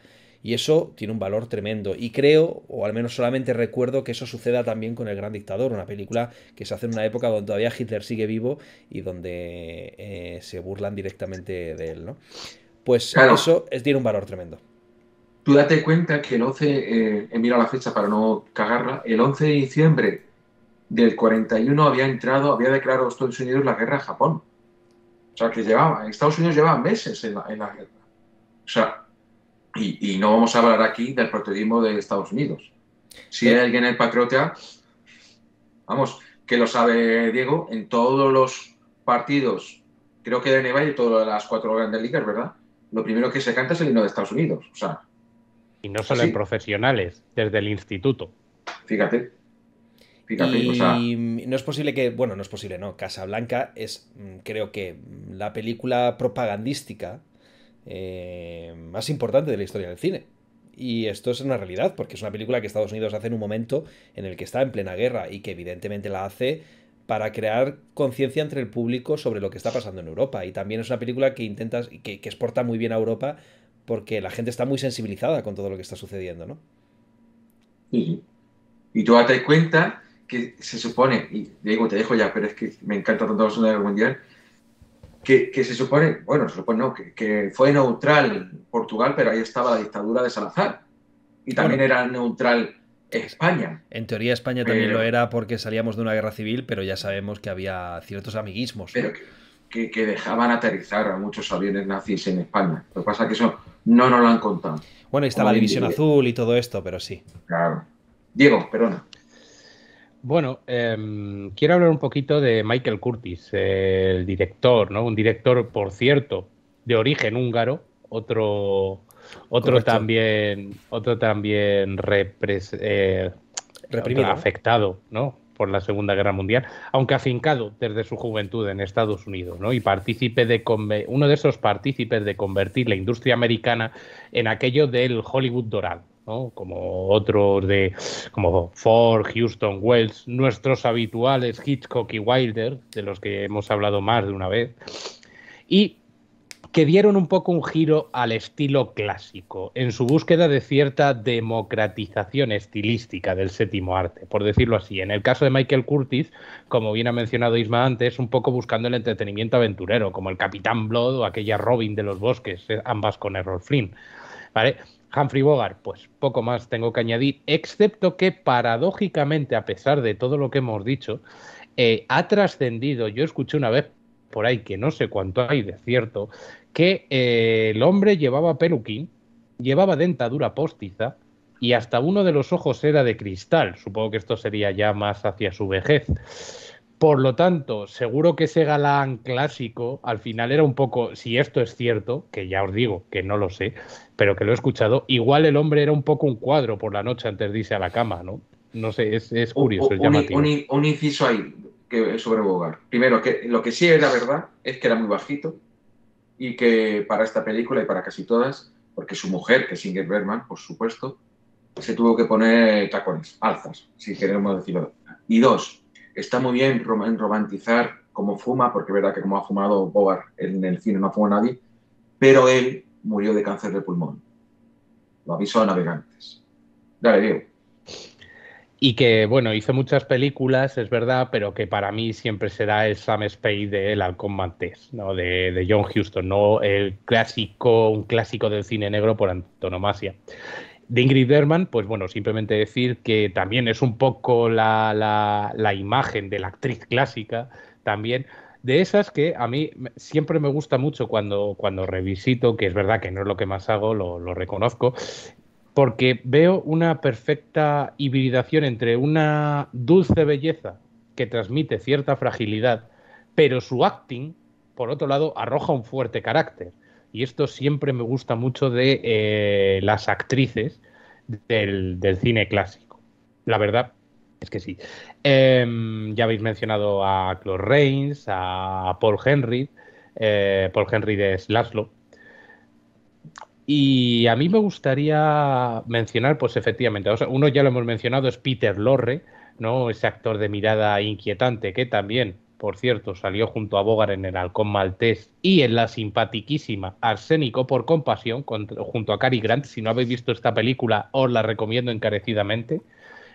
Y eso tiene un valor tremendo. Y creo, o al menos solamente recuerdo, que eso suceda también con El Gran Dictador, una película que se hace en una época donde todavía Hitler sigue vivo y donde eh, se burlan directamente de él, ¿no? Pues eso es, tiene un valor tremendo. Tú date cuenta que el 11, eh, he eh, mirado la fecha para no cagarla, el 11 de diciembre del 41 había entrado, había declarado Estados Unidos la guerra a Japón. O sea, que llevaba, Estados Unidos llevaba meses en la, guerra. O sea, y, no vamos a hablar aquí del patriotismo de Estados Unidos. Si hay alguien el patriota, vamos, que lo sabe Diego, en todos los partidos, creo que de Neva y todas las cuatro grandes ligas, ¿verdad? Lo primero que se canta es el himno de Estados Unidos. O sea, y no ah, solo en profesionales, desde el instituto. Fíjate. Fíjate, y no es posible que, bueno, no es posible, no. Casablanca es, mm, creo que, mm, la película propagandística eh, más importante de la historia del cine. Y esto es una realidad, porque es una película que Estados Unidos hace en un momento en el que está en plena guerra y que evidentemente la hace para crear conciencia entre el público sobre lo que está pasando en Europa. Y también es una película que intenta... que exporta muy bien a Europa porque la gente está muy sensibilizada con todo lo que está sucediendo, ¿no? Sí. Y tú das cuenta que se supone, y digo, te dejo ya, pero es que me encanta tanto la Segunda Guerra Mundial, que, se supone, bueno, se supone no, que, fue neutral Portugal, pero ahí estaba la dictadura de Salazar. Y también era neutral España. En teoría España también lo era porque salíamos de una guerra civil, pero ya sabemos que había ciertos amiguismos que, dejaban aterrizar a muchos aviones nazis en España. Lo que pasa es que eso no nos lo han contado. Bueno, y está la División Azul y todo esto, pero sí. Claro. Diego, Perona. Bueno, em, quiero hablar un poquito de Michael Curtis, el director, ¿no? Un director, por cierto, de origen húngaro, otro, otro también, otro también eh, Reprimido, afectado, ¿no? por la Segunda Guerra Mundial, aunque afincado desde su juventud en Estados Unidos, ¿no? Y de uno de esos partícipes de convertir la industria americana en aquello del Hollywood dorado, ¿no? como otros de como Ford, Houston, Wells, nuestros habituales Hitchcock y Wilder, de los que hemos hablado más de una vez. Y que dieron un poco un giro al estilo clásico, en su búsqueda de cierta democratización estilística del séptimo arte, por decirlo así. En el caso de Michael Curtis, como bien ha mencionado Isma antes, un poco buscando el entretenimiento aventurero, como el Capitán Blood o aquella Robin de los bosques, eh, ambas con Errol Flynn. ¿Vale? Humphrey Bogart, pues poco más tengo que añadir, excepto que paradójicamente, a pesar de todo lo que hemos dicho, eh, ha trascendido. Yo escuché una vez por ahí, que no sé cuánto hay de cierto, que eh, el hombre llevaba peluquín, llevaba dentadura postiza y hasta uno de los ojos era de cristal. Supongo que esto sería ya más hacia su vejez. Por lo tanto, seguro que ese galán clásico al final era un poco, si esto es cierto, que ya os digo que no lo sé, pero que lo he escuchado, igual el hombre era un poco un cuadro por la noche antes de irse a la cama, ¿no? No sé, es, es curioso, un, inciso ahí sobre Bogart. Primero, que lo que sí era verdad es que era muy bajito y que para esta película y para casi todas, porque su mujer, que es Inger Bergman, por supuesto, se tuvo que poner tacones, alzas, si queremos decirlo. Y dos, está muy bien romantizar cómo fuma, porque es verdad que como ha fumado Bogart en el cine no fuma nadie, pero él murió de cáncer de pulmón. Lo avisó a navegantes. Dale, Diego y que, bueno, hizo muchas películas, es verdad, pero que para mí siempre será el Sam Spade del El Halcón Mantés, ¿no? De, John Huston, ¿no? El clásico, un clásico del cine negro por antonomasia. De Ingrid Berman, pues bueno, simplemente decir que también es un poco la, imagen de la actriz clásica, también, de esas que a mí siempre me gusta mucho cuando, cuando revisito, que es verdad que no es lo que más hago, lo reconozco, porque veo una perfecta hibridación entre una dulce belleza que transmite cierta fragilidad, pero su acting, por otro lado, arroja un fuerte carácter. Y esto siempre me gusta mucho de eh, las actrices del, cine clásico. La verdad es que sí. Em, ya habéis mencionado a Claude Reigns, a Paul Henry. Eh, Paul Henry de Laszlo. Y a mí me gustaría mencionar, pues efectivamente, uno ya lo hemos mencionado, es Peter Lorre, ¿no? Ese actor de mirada inquietante que también, por cierto, salió junto a Bogar en El Halcón Maltés y en la Simpaticísima, Arsénico por Compasión, junto a Cary Grant. Si no habéis visto esta película, os la recomiendo encarecidamente.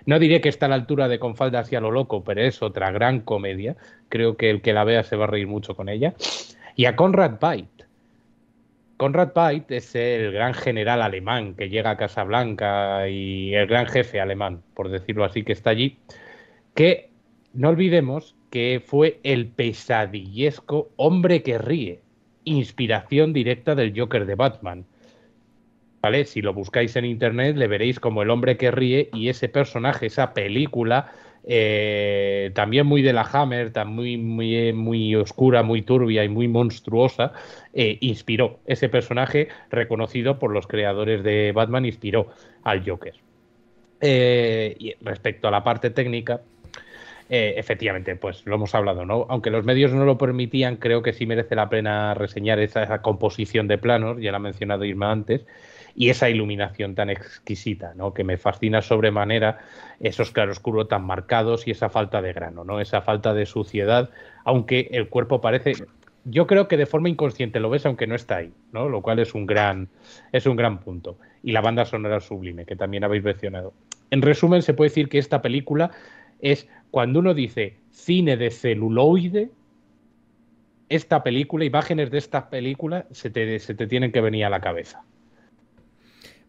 No diré que está a la altura de Con Falda y lo loco, pero es otra gran comedia. Creo que el que la vea se va a reír mucho con ella. Y a Conrad Pye, Conrad Veidt es el gran general alemán que llega a Casablanca y el gran jefe alemán, por decirlo así, que está allí, que no olvidemos que fue el pesadillesco hombre que ríe, inspiración directa del Joker de Batman. ¿Vale? Si lo buscáis en internet, le veréis como el hombre que ríe y ese personaje, esa película, eh, también muy de la Hammer, tan muy, muy, eh, muy oscura, muy turbia y muy monstruosa, eh, inspiró. Ese personaje, reconocido por los creadores de Batman, inspiró al Joker. y respecto a la parte técnica, efectivamente, pues lo hemos hablado, ¿no? Aunque los medios no lo permitían, creo que sí merece la pena reseñar esa, esa composición de planos, ya la ha mencionado Irma antes, y esa iluminación tan exquisita, ¿no? que me fascina sobremanera esos claroscuros tan marcados y esa falta de grano, ¿no? esa falta de suciedad, aunque el cuerpo parece, yo creo que de forma inconsciente lo ves aunque no está ahí, ¿no? Lo cual es un gran es un gran punto. Y la banda sonora sublime que también habéis mencionado. En resumen se puede decir que esta película es cuando uno dice cine de celuloide esta película, imágenes de esta película, se te, se te tienen que venir a la cabeza.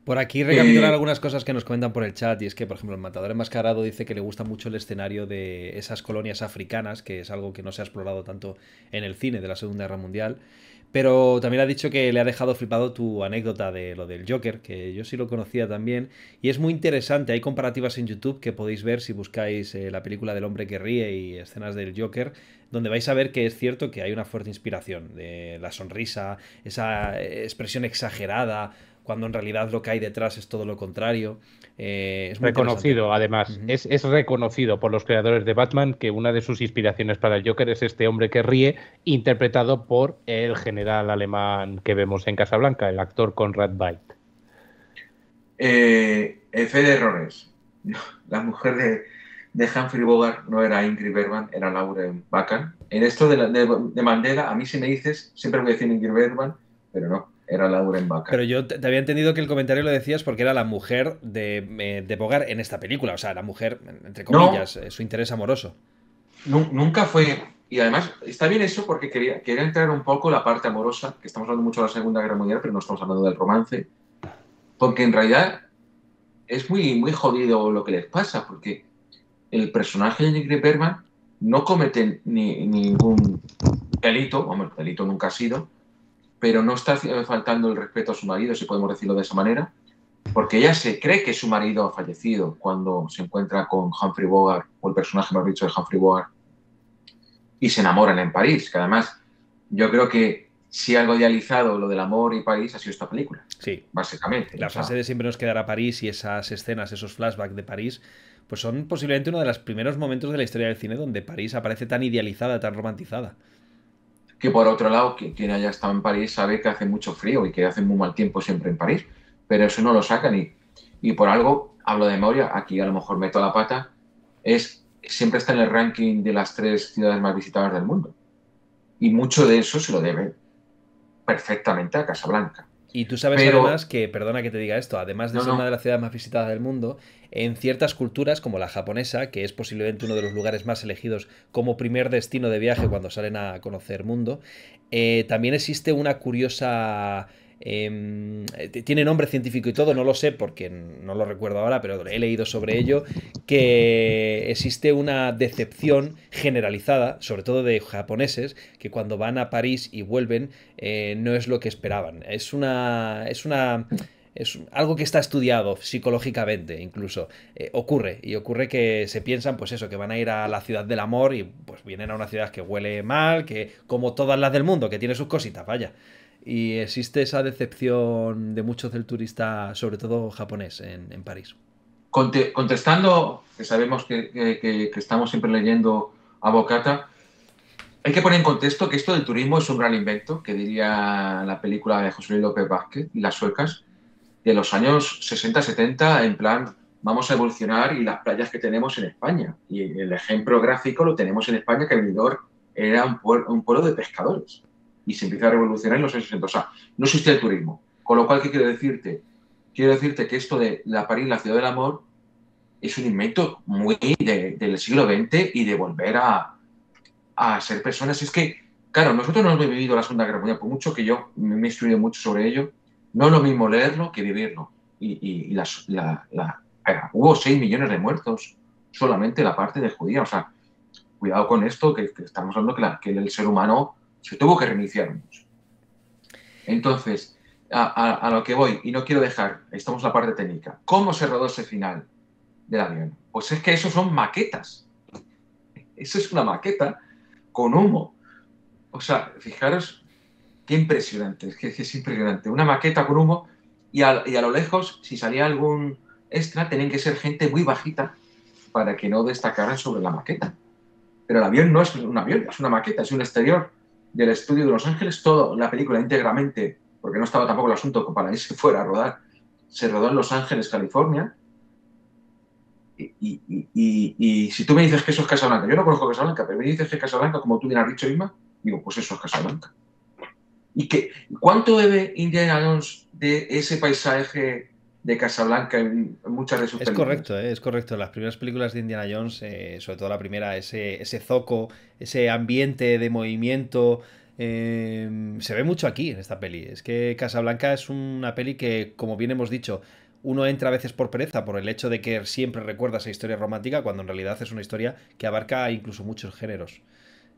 Por aquí eh, recapitular algunas cosas que nos comentan por el chat, y es que, por ejemplo, el matador enmascarado dice que le gusta mucho el escenario de esas colonias africanas, que es algo que no se ha explorado tanto en el cine de la Segunda Guerra Mundial. Pero también ha dicho que le ha dejado flipado tu anécdota de lo del Joker, que yo sí lo conocía también. Y es muy interesante, hay comparativas en YouTube que podéis ver si buscáis eh, la película del hombre que ríe y escenas del Joker, donde vais a ver que es cierto que hay una fuerte inspiración de la sonrisa, esa eh, expresión exagerada, cuando en realidad lo que hay detrás es todo lo contrario. Eh, es reconocido, además, es, reconocido por los creadores de Batman que una de sus inspiraciones para el Joker es este hombre que ríe, interpretado por el general alemán que vemos en Casablanca, el actor Conrad Veidt. Eh, eh de errores. [LAUGHS] La mujer de, Humphrey Bogart no era Ingrid Bergman, era Lauren Bacan. En esto de, de, Mandela, a mí si me dices, siempre voy a decir Ingrid Bergman, pero no era Laura Baca. Pero yo te, había entendido que el comentario lo decías porque era la mujer de, eh, de Bogart en esta película, o sea, la mujer, entre comillas, eh, su interés amoroso. Nunca fue. Y además, está bien eso porque quería, quería entrar un poco la parte amorosa, que estamos hablando mucho de la Segunda Guerra Mundial, pero no estamos hablando del romance. Porque en realidad es muy, muy jodido lo que les pasa, porque el personaje de Ingrid Bergman no comete ni, ningún delito, vamos, delito nunca ha sido, pero no está faltando el respeto a su marido, si podemos decirlo de esa manera, porque ella se cree que su marido ha fallecido cuando se encuentra con Humphrey Bogart, o el personaje más dicho de Humphrey Bogart, y se enamoran en París, que además yo creo que si algo idealizado lo del amor y París ha sido esta película. Sí. Básicamente. La fase de siempre nos quedará París y esas escenas, esos flashbacks de París, pues son posiblemente uno de los primeros momentos de la historia del cine donde París aparece tan idealizada, tan romantizada que por otro lado, quien haya estado en París sabe que hace mucho frío y que hace muy mal tiempo siempre en París, pero eso no lo sacan y, y por algo, hablo de memoria, aquí a lo mejor meto la pata, es siempre está en el ranking de las tres ciudades más visitadas del mundo. Y mucho de eso se lo debe perfectamente a Casablanca. Y tú sabes además que, perdona que te diga esto, además de ser una de las ciudades más visitadas del mundo, en ciertas culturas como la japonesa, que es posiblemente uno de los lugares más elegidos como primer destino de viaje cuando salen a conocer mundo, eh, también existe una curiosa Em, eh, tiene nombre científico y todo, no lo sé porque no lo recuerdo ahora, pero he leído sobre ello, que existe una decepción generalizada, sobre todo de japoneses, que cuando van a París y vuelven eh, no es lo que esperaban. Es una... Es una es algo que está estudiado psicológicamente incluso. Eh, ocurre, y ocurre que se piensan, pues eso, que van a ir a la ciudad del amor y pues vienen a una ciudad que huele mal, que como todas las del mundo, que tiene sus cositas, vaya y existe esa decepción de muchos del turista, sobre todo japonés, en, París. contestando, que sabemos que, estamos siempre leyendo a Bocata, hay que poner en contexto que esto del turismo es un gran invento, que diría la película de José Luis López Vázquez y las suecas, de los años 60-70, en plan, vamos a evolucionar y las playas que tenemos en España. Y el ejemplo gráfico lo tenemos en España, que el Vidor era un pueblo de pescadores y se empieza a revolucionar en los años 60. O sea, no existe el turismo. Con lo cual, ¿qué quiero decirte? Quiero decirte que esto de la París, la ciudad del amor, es un invento muy del siglo XX y de volver a, a ser personas. Es que, claro, nosotros no hemos vivido la Segunda Guerra Mundial, por mucho que yo me he instruido mucho sobre ello, no es lo mismo leerlo que vivirlo. Y, hubo 6 millones de muertos, solamente la parte de judía. O sea, cuidado con esto, que, estamos hablando que el ser humano se tuvo que reiniciar mucho. Entonces, a, lo que voy, y no quiero dejar, estamos en la parte técnica. ¿Cómo se rodó ese final del avión? Pues es que eso son maquetas. Eso es una maqueta con humo. O sea, fijaros qué impresionante, es que, es impresionante. Una maqueta con humo y a, y a lo lejos, si salía algún extra, tenían que ser gente muy bajita para que no destacaran sobre la maqueta. Pero el avión no es un avión, es una maqueta, es un exterior del estudio de Los Ángeles, toda la película íntegramente, porque no estaba tampoco el asunto para irse fuera a rodar, se rodó en Los Ángeles, California. Y, si tú me dices que eso es Casablanca, yo no conozco Casablanca, pero me dices que Casablanca, como tú bien has dicho, digo, pues eso es Casablanca. ¿Y cuánto debe Indiana Jones de ese paisaje de Casablanca en muchas de sus es Correcto, eh, es correcto. Las primeras películas de Indiana Jones, eh, sobre todo la primera, ese, ese zoco, ese ambiente de movimiento, em, se ve mucho aquí en esta peli. Es que Casablanca es una peli que, como bien hemos dicho, uno entra a veces por pereza, por el hecho de que siempre recuerda esa historia romántica, cuando en realidad es una historia que abarca incluso muchos géneros.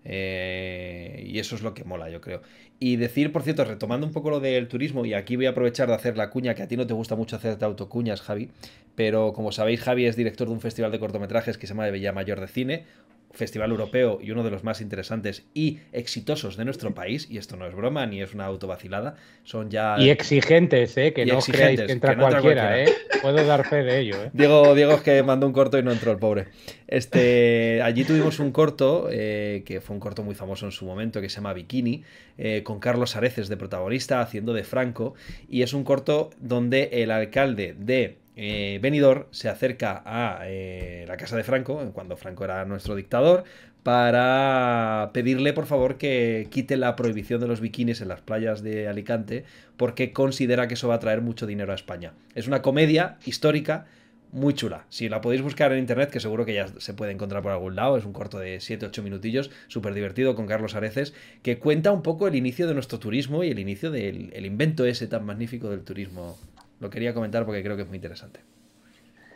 Eh, y eso es lo que mola, yo creo. Y decir, por cierto, retomando un poco lo del turismo, y aquí voy a aprovechar de hacer la cuña, que a ti no te gusta mucho hacerte autocuñas, Javi, pero como sabéis, Javi es director de un festival de cortometrajes que se llama de Bella Mayor de Cine, festival europeo y uno de los más interesantes y exitosos de nuestro país, y esto no es broma ni es una autovacilada, son ya... Y exigentes, ¿eh? que no os creáis que entra, cualquiera, ¿eh? puedo dar fe de ello. ¿eh? [LAUGHS] Diego, es que mandó un corto y no entró el pobre. Este, allí tuvimos un corto, eh, que fue un corto muy famoso en su momento, que se llama Bikini, eh, con Carlos Areces de protagonista, haciendo de Franco, y es un corto donde el alcalde de eh, se acerca a eh, la casa de Franco, cuando Franco era nuestro dictador, para pedirle por favor que quite la prohibición de los bikinis en las playas de Alicante, porque considera que eso va a traer mucho dinero a España. Es una comedia histórica muy chula. Si la podéis buscar en internet, que seguro que ya se puede encontrar por algún lado, es un corto de 7-8 minutillos, súper divertido con Carlos Areces, que cuenta un poco el inicio de nuestro turismo y el inicio del invento ese tan magnífico del turismo lo quería comentar porque creo que es muy interesante.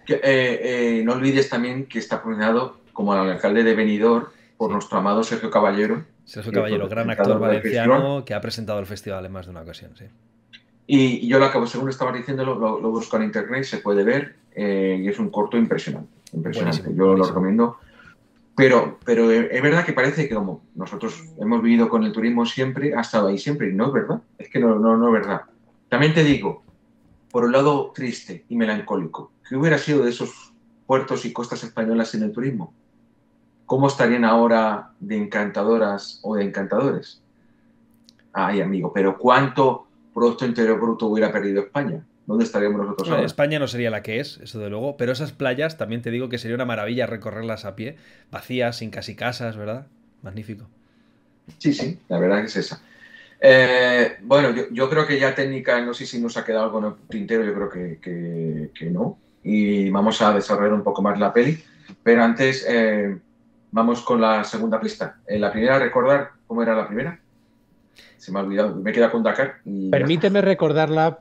Eh, eh, no olvides también que está coordinado como al alcalde de Benidorm por nuestro amado Sergio Caballero. Sergio Caballero, gran actor valenciano que ha presentado el festival en más de una ocasión, sí. Y, yo lo acabo, según estabas diciendo, lo, busco en internet, se puede ver, eh, y es un corto impresionante. Impresionante, yo lo recomiendo. Pero, pero es verdad que parece que como nosotros hemos vivido con el turismo siempre, ha estado ahí siempre, y no es verdad, es que no es verdad. También te digo, por un lado triste y melancólico. ¿Qué hubiera sido de esos puertos y costas españolas sin el turismo? ¿Cómo estarían ahora de encantadoras o de encantadores? Ay, amigo, pero ¿cuánto Producto Interior Bruto hubiera perdido España? ¿Dónde estaríamos nosotros ahora? España no sería la que es, eso de luego, pero esas playas también te digo que sería una maravilla recorrerlas a pie, vacías, sin casi casas, ¿verdad? Magnífico. Sí, sí, la verdad es esa. Eh, bueno, yo, creo que ya técnica, no sé si nos ha quedado algo en el tintero, yo creo que, no. Y vamos a desarrollar un poco más la peli. Pero antes eh, vamos con la segunda pista. Eh, la primera, recordar cómo era la primera. Se me ha olvidado, me queda con Dakar. Permíteme recordarla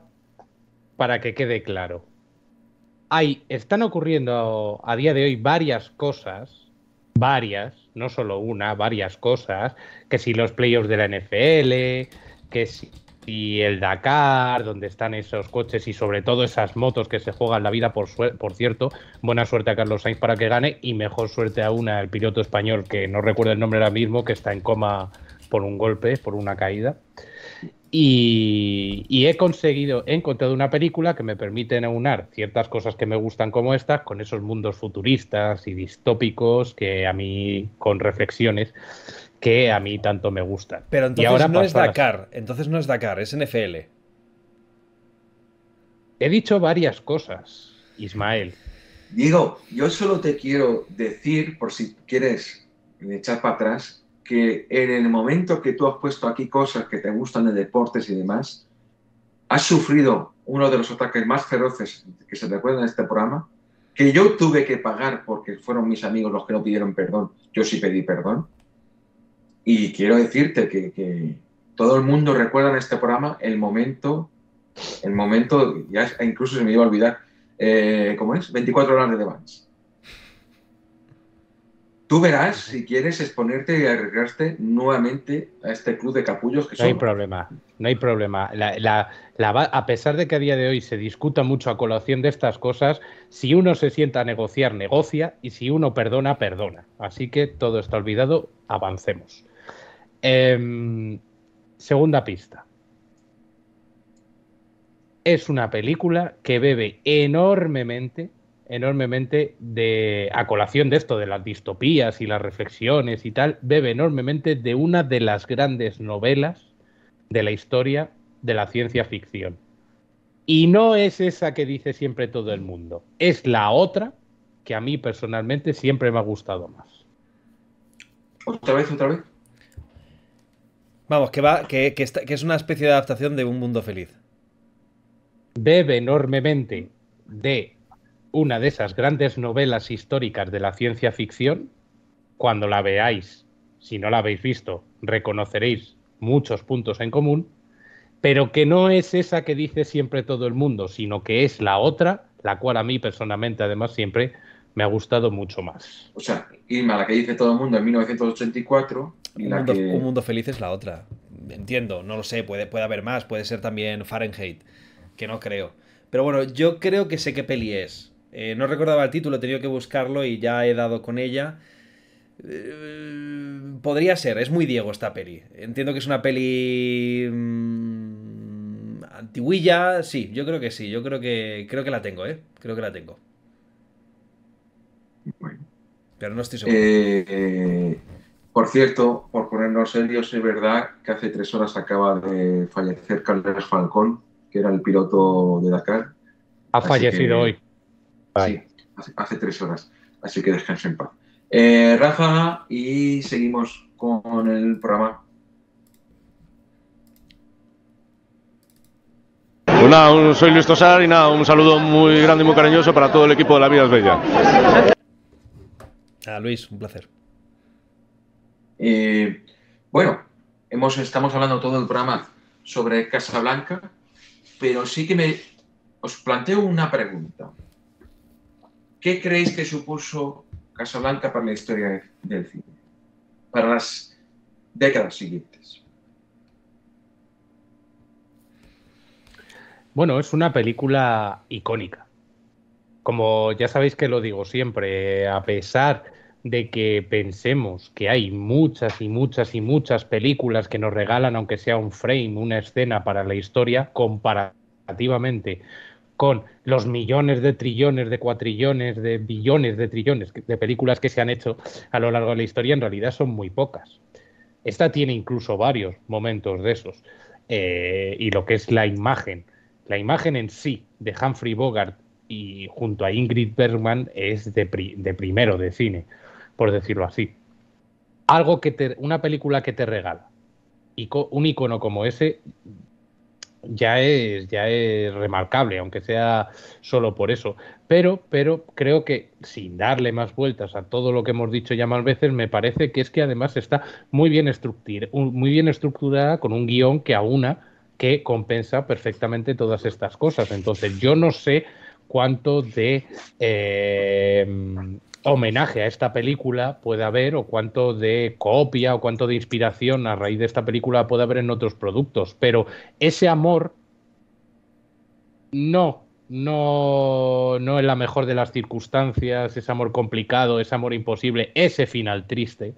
para que quede claro. Hay, están ocurriendo a día de hoy varias cosas, varias, no solo una, varias cosas, que si los playoffs de la NFL, que si y el Dakar, donde están esos coches y sobre todo esas motos que se juegan la vida, por, por cierto. Buena suerte a Carlos Sainz para que gane y mejor suerte aún al piloto español, que no recuerdo el nombre ahora mismo, que está en coma por un golpe, por una caída. Y, he conseguido, he encontrado una película que me permite aunar ciertas cosas que me gustan como estas con esos mundos futuristas y distópicos que a mí, con reflexiones, que a mí tanto me gustan. Pero entonces no es Dakar, entonces no es Dakar, es NFL. He dicho varias cosas, Ismael. Diego, yo solo te quiero decir, por si quieres echar para atrás, que en el momento que tú has puesto aquí cosas que te gustan de deportes y demás, has sufrido uno de los ataques más feroces que se recuerdan en este programa, que yo tuve que pagar porque fueron mis amigos los que no pidieron perdón, yo sí pedí perdón. Y quiero decirte que, todo el mundo recuerda en este programa el momento, el momento, ya incluso se me iba a olvidar, eh, ¿cómo es? 24 horas de Devance Tú verás si quieres exponerte y arriesgarte nuevamente a este club de capullos que no son. No hay problema, no hay problema. a pesar de que a día de hoy se discuta mucho a colación de estas cosas, si uno se sienta a negociar, negocia y si uno perdona, perdona. Así que todo está olvidado, avancemos. Em, segunda pista. Es una película que bebe enormemente enormemente de, a colación de esto, de las distopías y las reflexiones y tal, bebe enormemente de una de las grandes novelas de la historia de la ciencia ficción. Y no es esa que dice siempre todo el mundo, es la otra que a mí personalmente siempre me ha gustado más. Otra vez, otra vez. Vamos, que, va, que, es una especie de adaptación de un mundo feliz. Bebe enormemente de una de esas grandes novelas históricas de la ciencia ficción. Cuando la veáis, si no la habéis visto, reconoceréis muchos puntos en común, pero que no es esa que dice siempre todo el mundo, sino que es la otra, la cual a mí personalmente, además, siempre me ha gustado mucho más. O sea, Irma, la que dice todo el mundo en 1984. un, mundo, feliz es la otra. Entiendo, no lo sé, puede, puede haber más, puede ser también Fahrenheit, que no creo. Pero bueno, yo creo que sé qué peli es. Eh, no recordaba el título, he tenido que buscarlo y ya he dado con ella. Eh, podría ser, es muy Diego esta peli. Entiendo que es una peli... Mm, antiguilla, sí, yo creo que sí, yo creo que, creo que la tengo, ¿eh? Creo que la tengo. Bueno. Pero no estoy seguro. Eh, por cierto, por ponernos dios es verdad que hace tres horas acaba de fallecer Carlos Falcón, que era el piloto de Dakar. Ha fallecido hoy. Sí, hace, tres horas. Así que déjense en paz. Eh, Rafa, y seguimos con el programa. Pues soy Luis Tosar y nada, un saludo muy grande y muy cariñoso para todo el equipo de La Vida Bella. Ah, Luis, un placer. Eh, bueno, hemos, estamos hablando todo el programa sobre Casablanca, pero sí que me os planteo una pregunta. ¿Qué creéis que supuso Casablanca para la historia del cine? Para las décadas siguientes. Bueno, es una película icónica. Como ya sabéis que lo digo siempre, a pesar de que pensemos que hay muchas y muchas y muchas películas que nos regalan, aunque sea un frame, una escena para la historia, comparativamente con los millones de trillones, de cuatrillones, de billones de trillones de películas que se han hecho a lo largo de la historia, en realidad son muy pocas. Esta tiene incluso varios momentos de esos. Eh, y lo que es la imagen, la imagen en sí de Humphrey Bogart y junto a Ingrid Bergman es de, primero de cine, por decirlo así. Algo que te, una película que te regala. Y un icono como ese, ya es, ya es remarcable, aunque sea solo por eso. Pero, pero creo que sin darle más vueltas a todo lo que hemos dicho ya más veces, me parece que es que además está muy bien, muy bien estructurada con un guión que aúna, que compensa perfectamente todas estas cosas. Entonces, yo no sé cuánto de eh, homenaje a esta película puede haber o cuánto de copia o cuánto de inspiración a raíz de esta película puede haber en otros productos. Pero ese amor no, no, no en la mejor de las circunstancias, ese amor complicado, ese amor imposible, ese final triste,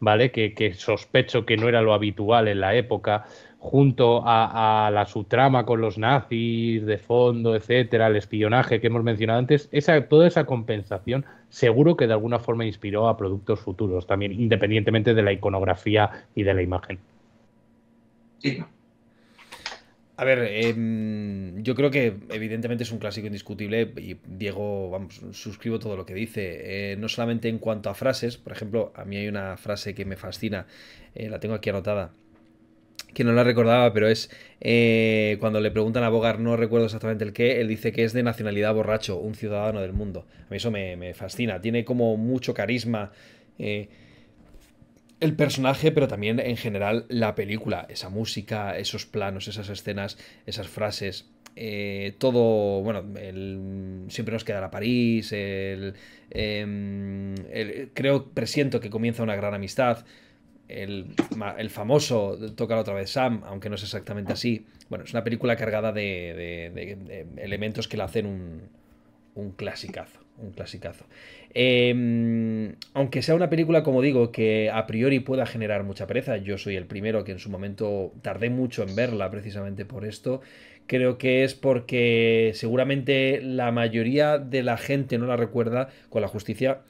¿vale? Que, que sospecho que no era lo habitual en la época junto a, a, la subtrama con los nazis de fondo, etcétera, el espionaje que hemos mencionado antes, toda esa compensación seguro que de alguna forma inspiró a productos futuros también, independientemente de la iconografía y de la imagen. Sí. A ver, em, yo creo que evidentemente es un clásico indiscutible y Diego, vamos, suscribo todo lo que dice, eh, no solamente en cuanto a frases, por ejemplo, a mí hay una frase que me fascina, eh, la tengo aquí anotada, que no la recordaba, pero es eh, cuando le preguntan a Bogart, no recuerdo exactamente el qué, él dice que es de nacionalidad borracho, un ciudadano del mundo. A mí eso me, fascina, tiene como mucho carisma. Eh, el personaje, pero también en general la película, esa música, esos planos, esas escenas, esas frases, eh, todo, bueno, siempre nos queda la París, em, el, creo, presiento que comienza una gran amistad, el, el, famoso Tócalo otra vez Sam, aunque no es exactamente así. Bueno, es una película cargada de, de, elementos que la hacen un, un clasicazo. Un em, aunque sea una película, como digo, que a priori pueda generar mucha pereza, yo soy el primero que en su momento tardé mucho en verla precisamente por esto. Creo que es porque seguramente la mayoría de la gente no la recuerda con la justicia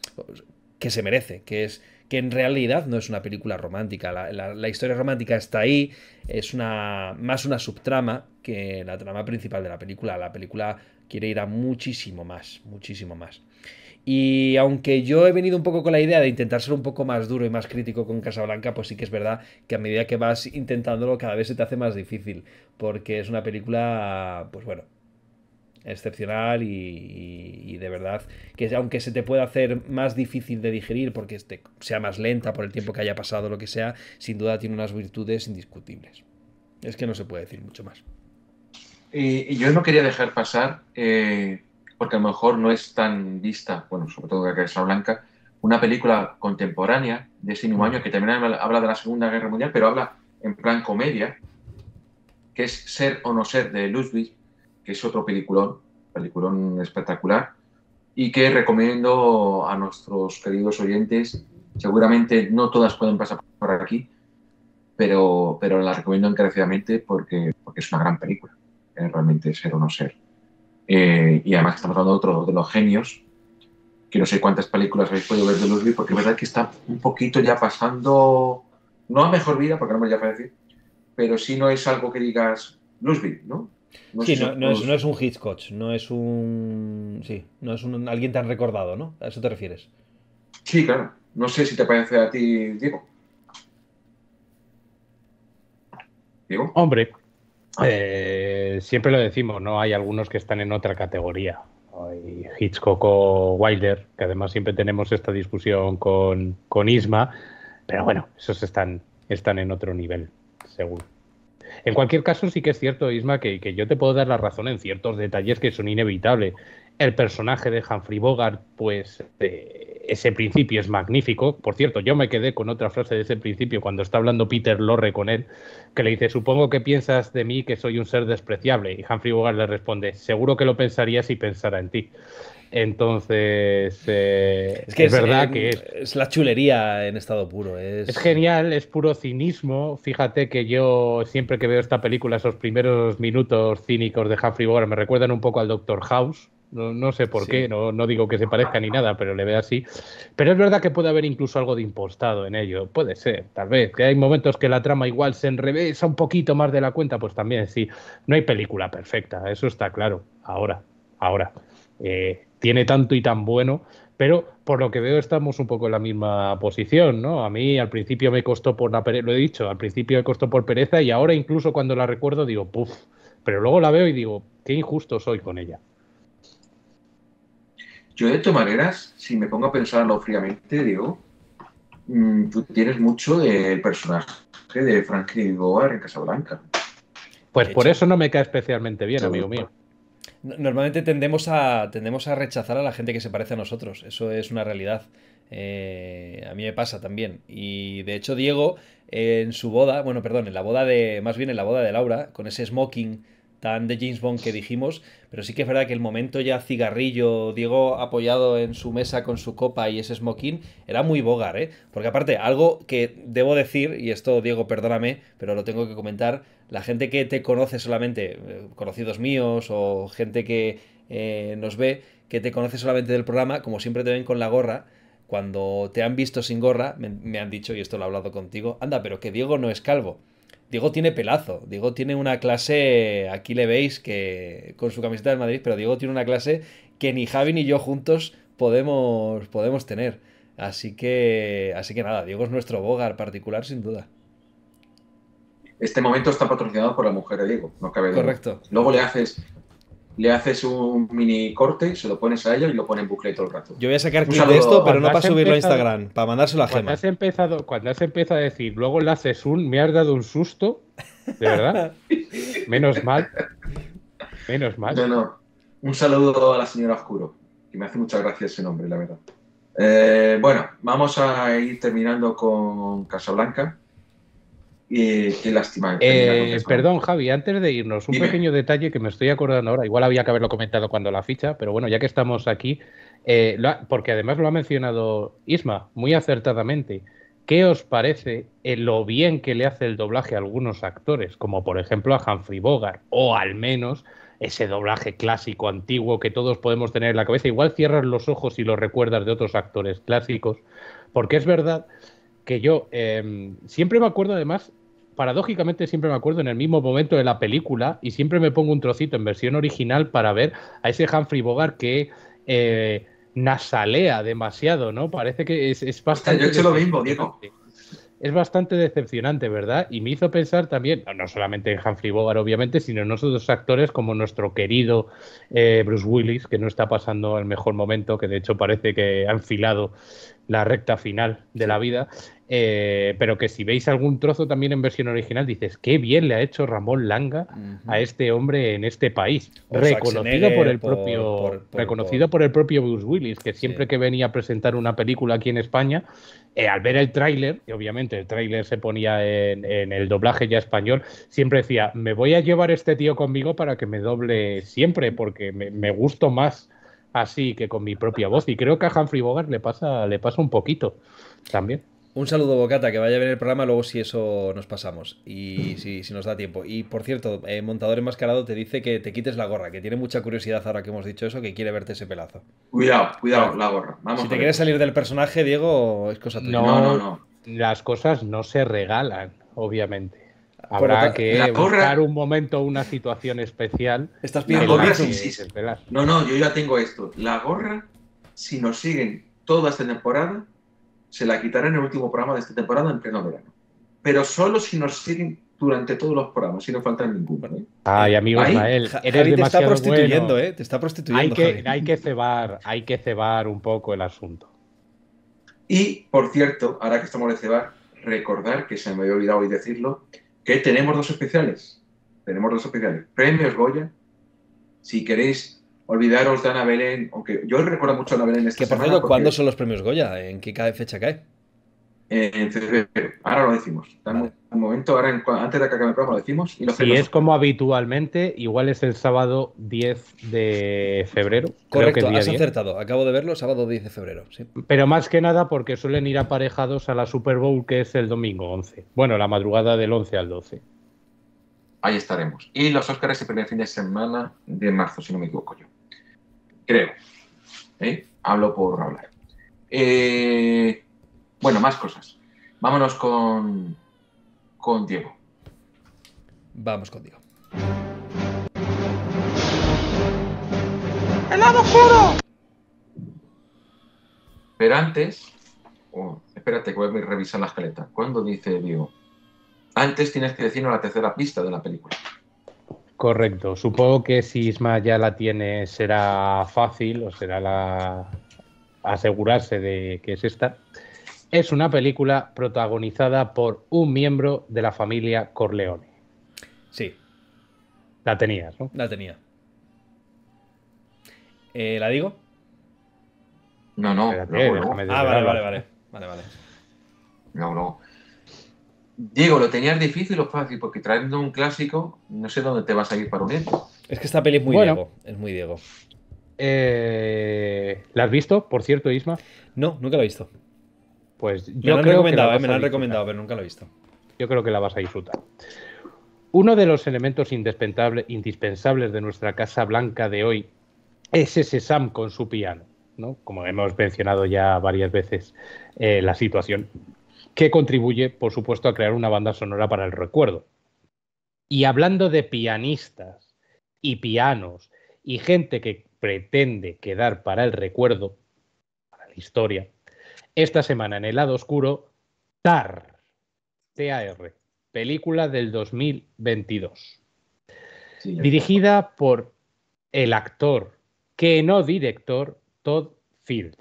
que se merece, que es que en realidad no es una película romántica. La, historia romántica está ahí, es una, más una subtrama que la trama principal de la película. La película quiere ir a muchísimo más, muchísimo más. Y aunque yo he venido un poco con la idea de intentar ser un poco más duro y más crítico con Casablanca, pues sí que es verdad que a medida que vas intentándolo cada vez se te hace más difícil, porque es una película, pues bueno, excepcional y, de verdad que aunque se te pueda hacer más difícil de digerir porque este sea más lenta por el tiempo que haya pasado, lo que sea, sin duda tiene unas virtudes indiscutibles. Es que no se puede decir mucho más. Y, yo no quería dejar pasar, eh, porque a lo mejor no es tan vista, bueno, sobre todo de la Blanca, una película contemporánea de ese mismo año que también habla de la Segunda Guerra Mundial, pero habla en plan comedia, que es Ser o no ser de Ludwig que es otro peliculón, peliculón espectacular, y que recomiendo a nuestros queridos oyentes. Seguramente no todas pueden pasar por aquí, pero, pero la recomiendo encarecidamente porque, porque es una gran película, eh, realmente ser o no ser. Eh, y además estamos hablando de otro de los genios, que no sé cuántas películas habéis podido ver de Lusby, porque es verdad que está un poquito ya pasando, no a mejor vida, porque no me voy a decir, pero si no es algo que digas Lusby, ¿no? No sí, no, es, un Hitchcock, no es un. Sí, no es un, alguien tan recordado, ¿no? ¿A eso te refieres? Sí, claro. No sé si te parece a ti, Diego. Diego. Hombre, eh, siempre lo decimos, ¿no? Hay algunos que están en otra categoría. Hay Hitchcock o Wilder, que además siempre tenemos esta discusión con, Isma, pero bueno, esos están, están en otro nivel, seguro. En cualquier caso, sí que es cierto, Isma, que, que yo te puedo dar la razón en ciertos detalles que son inevitables. El personaje de Humphrey Bogart, pues eh, ese principio es magnífico. Por cierto, yo me quedé con otra frase de ese principio cuando está hablando Peter Lorre con él, que le dice, supongo que piensas de mí que soy un ser despreciable. Y Humphrey Bogart le responde, seguro que lo pensaría si pensara en ti. Entonces, eh, es, verdad eh, que es, la chulería en estado puro. Es... genial, es puro cinismo. Fíjate que yo siempre que veo esta película, esos primeros minutos cínicos de Humphrey Bogart me recuerdan un poco al Doctor House. No, sé por qué, no, digo que se parezca ni nada, pero le veo así. Pero es verdad que puede haber incluso algo de impostado en ello. Puede ser, tal vez. Que hay momentos que la trama igual se enrevesa un poquito más de la cuenta, pues también sí. No hay película perfecta, eso está claro. Ahora, ahora. Eh, tiene tanto y tan bueno, pero por lo que veo estamos un poco en la misma posición, ¿no? A mí al principio me costó por la pereza, lo he dicho, al principio me costó por pereza y ahora incluso cuando la recuerdo digo, puff, pero luego la veo y digo, qué injusto soy con ella. Yo de todas maneras, si me pongo a pensarlo fríamente, digo, mm, tú tienes mucho de personaje de Franklin Goar en Casablanca. Pues por eso no me cae especialmente bien, amigo mío. Normalmente tendemos a, tendemos a rechazar a la gente que se parece a nosotros, eso es una realidad. Eh, a mí me pasa también. Y de hecho Diego en su boda, bueno, perdón, en la boda de, más bien en la boda de Laura, con ese smoking tan de James Bond que dijimos, pero sí que es verdad que el momento ya cigarrillo, Diego apoyado en su mesa con su copa y ese smoking, era muy bogar, ¿eh? Porque aparte, algo que debo decir, y esto Diego, perdóname, pero lo tengo que comentar, la gente que te conoce solamente, eh, conocidos míos o gente que eh, nos ve, que te conoce solamente del programa, como siempre te ven con la gorra, cuando te han visto sin gorra, me, han dicho, y esto lo he hablado contigo, anda, pero que Diego no es calvo. Diego tiene pelazo, Diego tiene una clase, aquí le veis que con su camiseta de Madrid, pero Diego tiene una clase que ni Javi ni yo juntos podemos, podemos tener. Así que, así que nada, Diego es nuestro bogar particular sin duda. Este momento está patrocinado por la mujer de Diego, no cabe duda. Correcto. Luego le haces le haces un mini corte, se lo pones a ella y lo pone en bucle todo el rato. Yo voy a sacar clip de esto, pero no para subirlo a Instagram, para mandárselo a Gemma. Cuando has empezado, cuando has empezado a decir, luego le haces un, me has dado un susto, de verdad. [LAUGHS] Menos mal. Menos mal. No, no. Un saludo a la señora Oscuro, que me hace mucha gracia ese nombre, la verdad. Eh, bueno, vamos a ir terminando con Casablanca qué lástima. Eh, perdón, Javi, antes de irnos, un pequeño detalle que me estoy acordando ahora, igual había que haberlo comentado cuando la ficha, pero bueno, ya que estamos aquí, eh, porque además lo ha mencionado Isma muy acertadamente. ¿Qué os parece eh, lo bien que le hace el doblaje a algunos actores, como por ejemplo a Humphrey Bogart, o al menos ese doblaje clásico, antiguo, que todos podemos tener en la cabeza? Igual cierras los ojos y lo recuerdas de otros actores clásicos, porque es verdad que yo em, siempre me acuerdo además, paradójicamente siempre me acuerdo en el mismo momento de la película y siempre me pongo un trocito en versión original para ver a ese Humphrey Bogart que eh, nasalea demasiado, ¿no? Parece que es, bastante... Yo he hecho lo mismo, Diego. Es bastante decepcionante, ¿verdad? Y me hizo pensar también, no solamente en Humphrey Bogart, obviamente, sino en otros actores como nuestro querido eh, Bruce Willis, que no está pasando el mejor momento, que de hecho parece que ha enfilado la recta final de la vida, eh, pero que si veis algún trozo también en versión original, dices, qué bien le ha hecho Ramón Langa a este hombre en este país, reconocido por el propio, reconocido por, el propio Bruce Willis, que siempre que venía a presentar una película aquí en España, eh, al ver el tráiler, y obviamente el tráiler se ponía en, el doblaje ya español, siempre decía, me voy a llevar este tío conmigo para que me doble siempre, porque me, me gusto más así que con mi propia voz. Y creo que a Humphrey Bogart le pasa, le pasa un poquito también. Un saludo, Bocata, que vaya a ver el programa, luego si eso nos pasamos y si, si nos da tiempo. Y por cierto, eh, Montador Enmascarado te dice que te quites la gorra, que tiene mucha curiosidad ahora que hemos dicho eso, que quiere verte ese pelazo. Cuidado, cuidado, la gorra. Vamos si te quieres salir del personaje, Diego, es cosa tuya. no, no, no. Las cosas no se regalan, obviamente. Habrá que un momento, una situación especial. Estás pidiendo No, no, yo ya tengo esto. La gorra, si nos siguen toda esta temporada, se la quitará en el último programa de esta temporada en pleno verano. Pero solo si nos siguen durante todos los programas, si no faltan ninguno. ¿eh? Ay, amigo te está prostituyendo, ¿eh? Te está prostituyendo. Hay que, hay que cebar, hay que cebar un poco el asunto. Y, por cierto, ahora que estamos de cebar, recordar que se me había olvidado hoy decirlo, que tenemos dos especiales. Tenemos dos especiales. Premios Goya. Si queréis olvidaros de Ana Belén, aunque yo recuerdo mucho a Ana Belén. Esta que por ¿cuándo son los premios Goya? ¿En qué fecha cae? en febrero. Ahora lo decimos. momento, ahora antes de que acabe el programa lo decimos. Y es como habitualmente, igual es el sábado 10 de febrero. Correcto, creo que has acertado. Acabo de verlo, sábado 10 de febrero. Pero más que nada porque suelen ir aparejados a la Super Bowl, que es el domingo 11. Bueno, la madrugada del 11 al 12. Ahí estaremos. Y los Óscares se primer fin de semana de marzo, si no me equivoco yo. Creo. ¿eh? Hablo por hablar. Eh, bueno, más cosas. Vámonos con, con Diego. Vamos con Diego. ¡El lado oscuro! Pero antes. espérate, que voy a revisar la escaleta. ¿Cuándo dice Diego? Antes tienes que decirnos la tercera pista de la película. Correcto. Supongo que si Isma ya la tiene, será fácil o será la asegurarse de que es esta. Es una película protagonizada por un miembro de la familia Corleone. Sí. La tenías, ¿no? La tenía. Eh, ¿La digo? No, no. Ah, vale, vale, vale. No, no. Diego, lo tenías difícil o fácil, porque trayendo un clásico, no sé dónde te vas a ir para un Es que esta peli es muy Diego. Es muy Diego. Eh, ¿La has visto, por cierto, Isma? No, nunca la he visto. Pues yo me lo creo recomendado, que eh, me han recomendado, pero nunca lo he visto. Yo creo que la vas a disfrutar. Uno de los elementos indispensables de nuestra Casa Blanca de hoy es ese Sam con su piano. ¿no? Como hemos mencionado ya varias veces, eh, la situación que contribuye, por supuesto, a crear una banda sonora para el recuerdo. Y hablando de pianistas y pianos y gente que pretende quedar para el recuerdo, para la historia, esta semana en el lado oscuro, TAR, T-A-R, película del 2022. dirigida por el actor, que no director, Todd Field.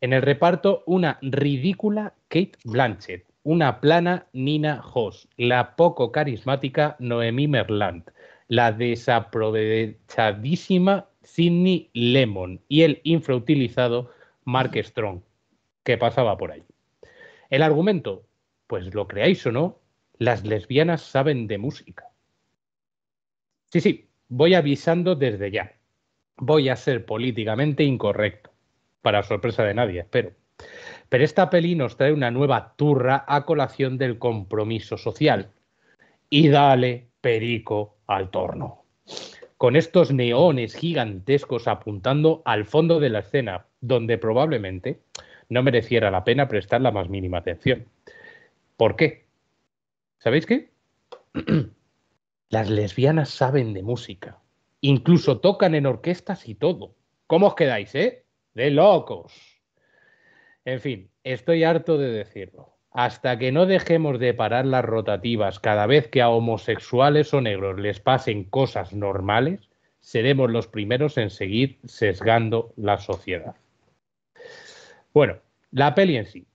En el reparto, una ridícula Kate Blanchett, una plana Nina Hoss, la poco carismática Noemi Merland, la desaprovechadísima Sidney Lemon y el infrautilizado Mark Strong. Qué pasaba por ahí. El argumento, pues lo creáis o no, las lesbianas saben de música. Sí, sí, voy avisando desde ya. Voy a ser políticamente incorrecto, para sorpresa de nadie, espero. Pero esta peli nos trae una nueva turra a colación del compromiso social. Y dale perico al torno. Con estos neones gigantescos apuntando al fondo de la escena, donde probablemente no mereciera la pena prestar la más mínima atención. ¿Por qué? ¿Sabéis qué? [CLEARS THROAT] Las lesbianas saben de música, incluso tocan en orquestas y todo. ¿Cómo os quedáis, eh? De locos. En fin, estoy harto de decirlo. Hasta que no dejemos de parar las rotativas cada vez que a homosexuales o negros les pasen cosas normales, seremos los primeros en seguir sesgando la sociedad. Bueno, la peli en sí.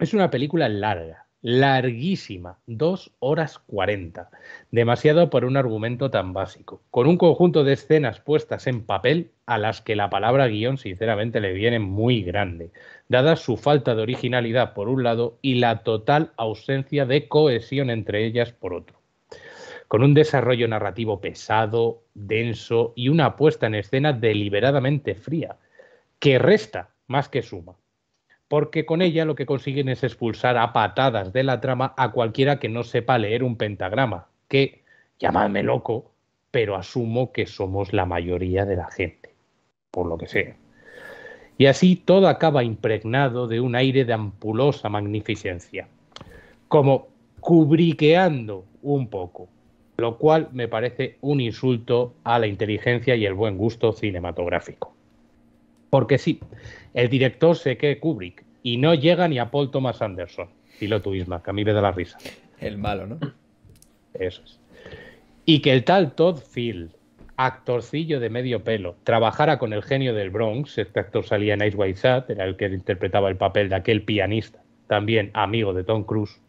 Es una película larga, larguísima, dos horas cuarenta, Demasiado por un argumento tan básico. Con un conjunto de escenas puestas en papel a las que la palabra guión sinceramente le viene muy grande, dada su falta de originalidad por un lado y la total ausencia de cohesión entre ellas por otro con un desarrollo narrativo pesado, denso y una puesta en escena deliberadamente fría, que resta más que suma porque con ella lo que consiguen es expulsar a patadas de la trama a cualquiera que no sepa leer un pentagrama, que, llamadme loco, pero asumo que somos la mayoría de la gente, por lo que sea. Y así todo acaba impregnado de un aire de ampulosa magnificencia, como cubriqueando un poco, lo cual me parece un insulto a la inteligencia y el buen gusto cinematográfico. Porque sí, el director se que Kubrick, y no llega ni a Paul Thomas Anderson. y que a mí me da la risa. El malo, ¿no? Eso es. Y que el tal Todd Field, actorcillo de medio pelo, trabajara con el genio del Bronx, este actor salía en Ice White Sad, era el que interpretaba el papel de aquel pianista, también amigo de Tom Cruise,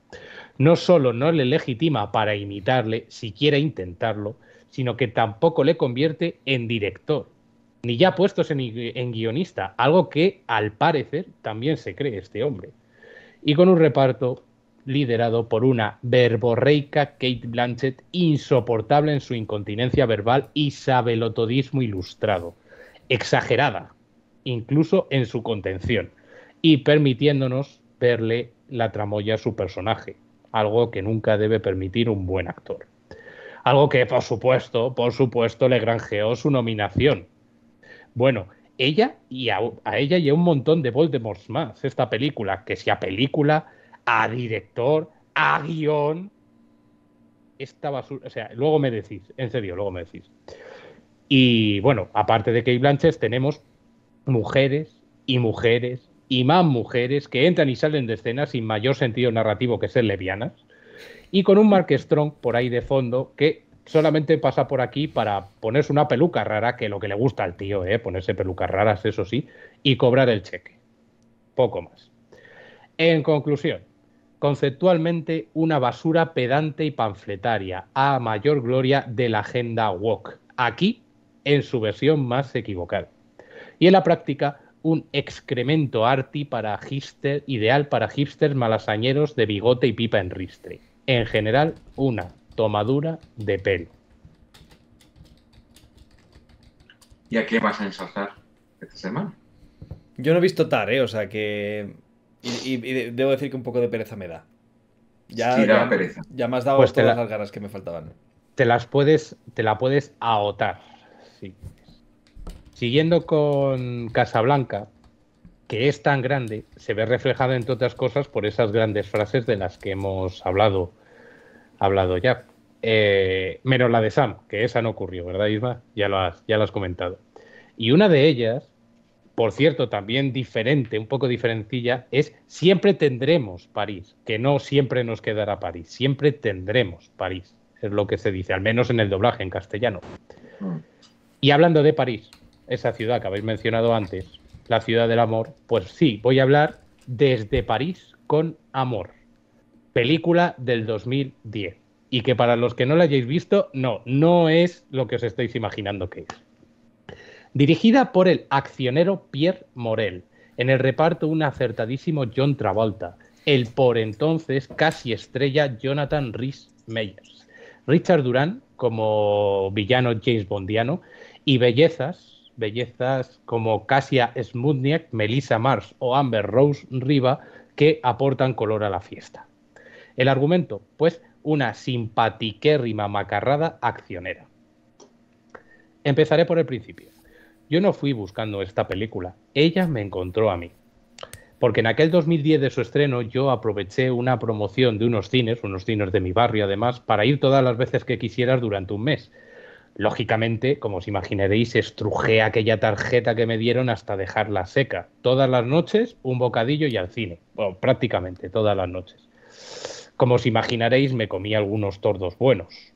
no solo no le legitima para imitarle, siquiera intentarlo, sino que tampoco le convierte en director, ni ya puestos en, guionista, algo que al parecer también se cree este hombre. Y con un reparto liderado por una verborreica Kate Blanchett insoportable en su incontinencia verbal y sabelotodismo ilustrado, exagerada, incluso en su contención, y permitiéndonos verle la tramoya a su personaje, algo que nunca debe permitir un buen actor. Algo que, por supuesto, por supuesto, le granjeó su nominación bueno, ella y a, ella y a un montón de Voldemorts más, esta película, que sea película, a director, a guión, esta basura, o sea, luego me decís, en serio, luego me decís. Y bueno, aparte de Kate Blanchett, tenemos mujeres y mujeres y más mujeres que entran y salen de escena sin mayor sentido narrativo que ser levianas y con un Mark Strong por ahí de fondo que solamente pasa por aquí para ponerse una peluca rara, que lo que le gusta al tío, ¿eh? ponerse pelucas raras, eso sí, y cobrar el cheque. Poco más. En conclusión, conceptualmente una basura pedante y panfletaria, a mayor gloria de la agenda woke, aquí en su versión más equivocada. Y en la práctica, un excremento arty para hipster, ideal para hipsters malasañeros de bigote y pipa en ristre. En general, una tomadura de pelo. ¿Y a qué vas a ensalzar esta semana? Yo no he visto TAR, ¿eh? O sea que. Y, debo decir que un poco de pereza me da. Ya, sí, ya, pereza. ya me has dado pues todas las ganas que me faltaban. Te las puedes. Te la puedes aotar. Siguiendo con Casablanca, que es tan grande, se ve reflejado... entre otras cosas por esas grandes frases de las que hemos hablado hablado ya. Eh, menos la de Sam, que esa no ocurrió, ¿verdad, Isma? Ya lo, has, ya lo has comentado. Y una de ellas, por cierto, también diferente, un poco diferencilla, es siempre tendremos París, que no siempre nos quedará París, siempre tendremos París, es lo que se dice, al menos en el doblaje en castellano. Y hablando de París, esa ciudad que habéis mencionado antes, la ciudad del amor, pues sí, voy a hablar desde París con amor película del 2010. Y que para los que no la hayáis visto, no, no es lo que os estáis imaginando que es. Dirigida por el accionero Pierre Morel. En el reparto un acertadísimo John Travolta. El por entonces casi estrella Jonathan Rhys Meyers. Richard Durán como villano James Bondiano. Y bellezas, bellezas como Cassia Smutniak, Melissa Mars o Amber Rose Riva que aportan color a la fiesta. El argumento, pues una simpatiquérrima macarrada accionera. Empezaré por el principio. Yo no fui buscando esta película, ella me encontró a mí. Porque en aquel 2010 de su estreno yo aproveché una promoción de unos cines, unos cines de mi barrio además, para ir todas las veces que quisieras durante un mes. Lógicamente, como os imaginaréis, estrujé aquella tarjeta que me dieron hasta dejarla seca. Todas las noches, un bocadillo y al cine. Bueno, prácticamente todas las noches. Como os imaginaréis, me comí algunos tordos buenos.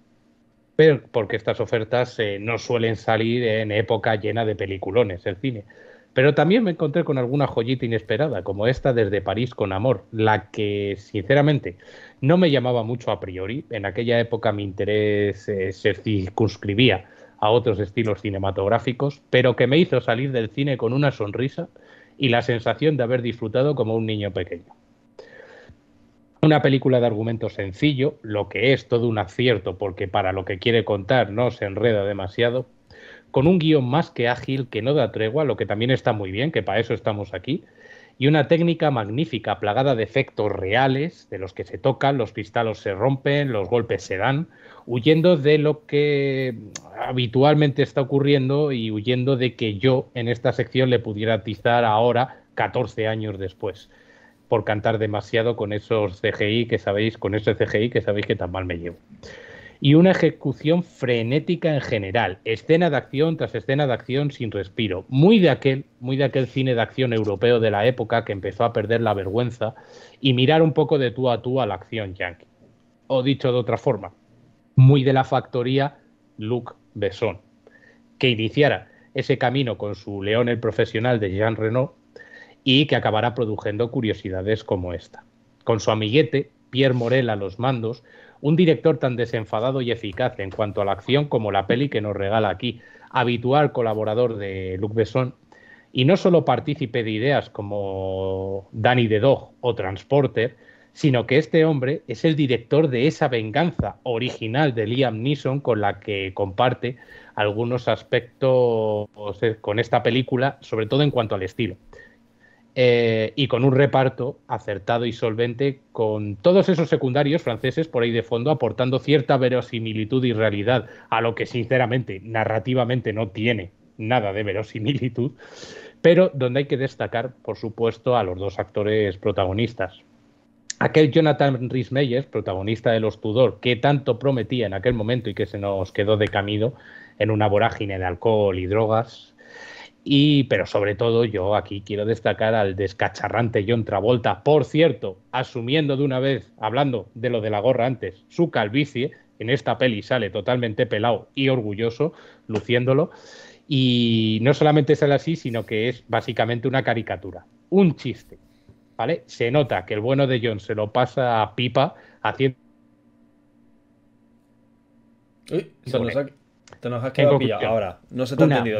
Pero porque estas ofertas eh, no suelen salir en época llena de peliculones, el cine. Pero también me encontré con alguna joyita inesperada, como esta desde París con Amor, la que sinceramente no me llamaba mucho a priori. En aquella época mi interés eh, se circunscribía a otros estilos cinematográficos, pero que me hizo salir del cine con una sonrisa y la sensación de haber disfrutado como un niño pequeño. Una película de argumento sencillo, lo que es todo un acierto porque para lo que quiere contar no se enreda demasiado, con un guión más que ágil que no da tregua, lo que también está muy bien, que para eso estamos aquí, y una técnica magnífica, plagada de efectos reales, de los que se tocan, los cristales se rompen, los golpes se dan, huyendo de lo que habitualmente está ocurriendo y huyendo de que yo en esta sección le pudiera atizar ahora, 14 años después por cantar demasiado con esos CGI que sabéis, con ese CGI que sabéis que tan mal me llevo. Y una ejecución frenética en general, escena de acción tras escena de acción sin respiro, muy de aquel, muy de aquel cine de acción europeo de la época que empezó a perder la vergüenza y mirar un poco de tú a tú a la acción yankee. O dicho de otra forma, muy de la factoría Luc Besson, que iniciara ese camino con su León el profesional de Jean Renault y que acabará produciendo curiosidades como esta. Con su amiguete, Pierre Morel a los mandos, un director tan desenfadado y eficaz en cuanto a la acción como la peli que nos regala aquí, habitual colaborador de Luc Besson, y no solo partícipe de ideas como Danny the Dog o Transporter, sino que este hombre es el director de esa venganza original de Liam Neeson con la que comparte algunos aspectos eh, con esta película, sobre todo en cuanto al estilo. Eh, y con un reparto acertado y solvente, con todos esos secundarios franceses por ahí de fondo aportando cierta verosimilitud y realidad a lo que sinceramente, narrativamente no tiene nada de verosimilitud, pero donde hay que destacar, por supuesto, a los dos actores protagonistas. Aquel Jonathan Rhys-Meyers, protagonista de Los Tudor, que tanto prometía en aquel momento y que se nos quedó de camino en una vorágine de alcohol y drogas, y, pero sobre todo yo aquí quiero destacar al descacharrante John Travolta, por cierto, asumiendo de una vez, hablando de lo de la gorra antes, su calvicie, en esta peli sale totalmente pelado y orgulloso, luciéndolo, y no solamente sale así, sino que es básicamente una caricatura, un chiste, ¿vale? Se nota que el bueno de John se lo pasa a pipa haciendo... te nos has quedado pillado ahora. No se te ha entendido.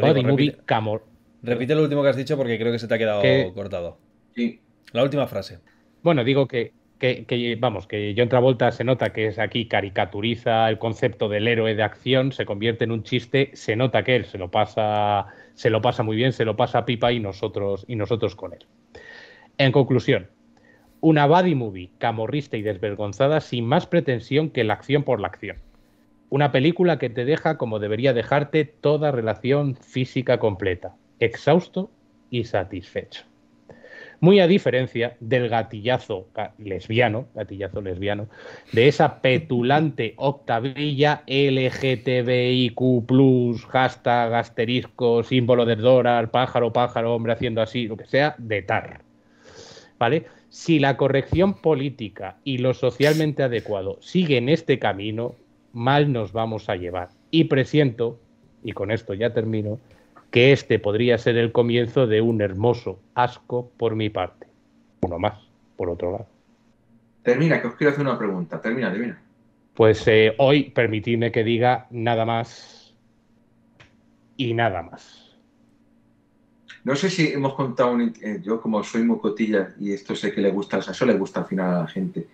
Repite lo último que has dicho porque creo que se te ha quedado cortado. Sí. La última frase. Bueno, digo que, que, que, vamos, que John Travolta se nota que es aquí, caricaturiza el concepto del héroe de acción, se convierte en un chiste, se nota que él se lo pasa, se lo pasa muy bien, se lo pasa a pipa y nosotros, y nosotros con él. En conclusión, una body movie camorrista y desvergonzada sin más pretensión que la acción por la acción. Una película que te deja como debería dejarte toda relación física completa, exhausto y satisfecho. Muy a diferencia del gatillazo lesbiano, gatillazo lesbiano, de esa petulante [LAUGHS] octavilla LGTBIQ, hashtag, asterisco, símbolo de dólar, pájaro, pájaro, hombre haciendo así, lo que sea, de TAR. ¿Vale? Si la corrección política y lo socialmente adecuado siguen este camino, mal nos vamos a llevar. Y presiento, y con esto ya termino, que este podría ser el comienzo de un hermoso asco por mi parte. Uno más, por otro lado. Termina, que os quiero hacer una pregunta. Termina, termina. Pues eh, hoy permitidme que diga nada más y nada más. No sé si hemos contado, eh, yo como soy mucotilla y esto sé que le gusta, eso le gusta al final a la gente.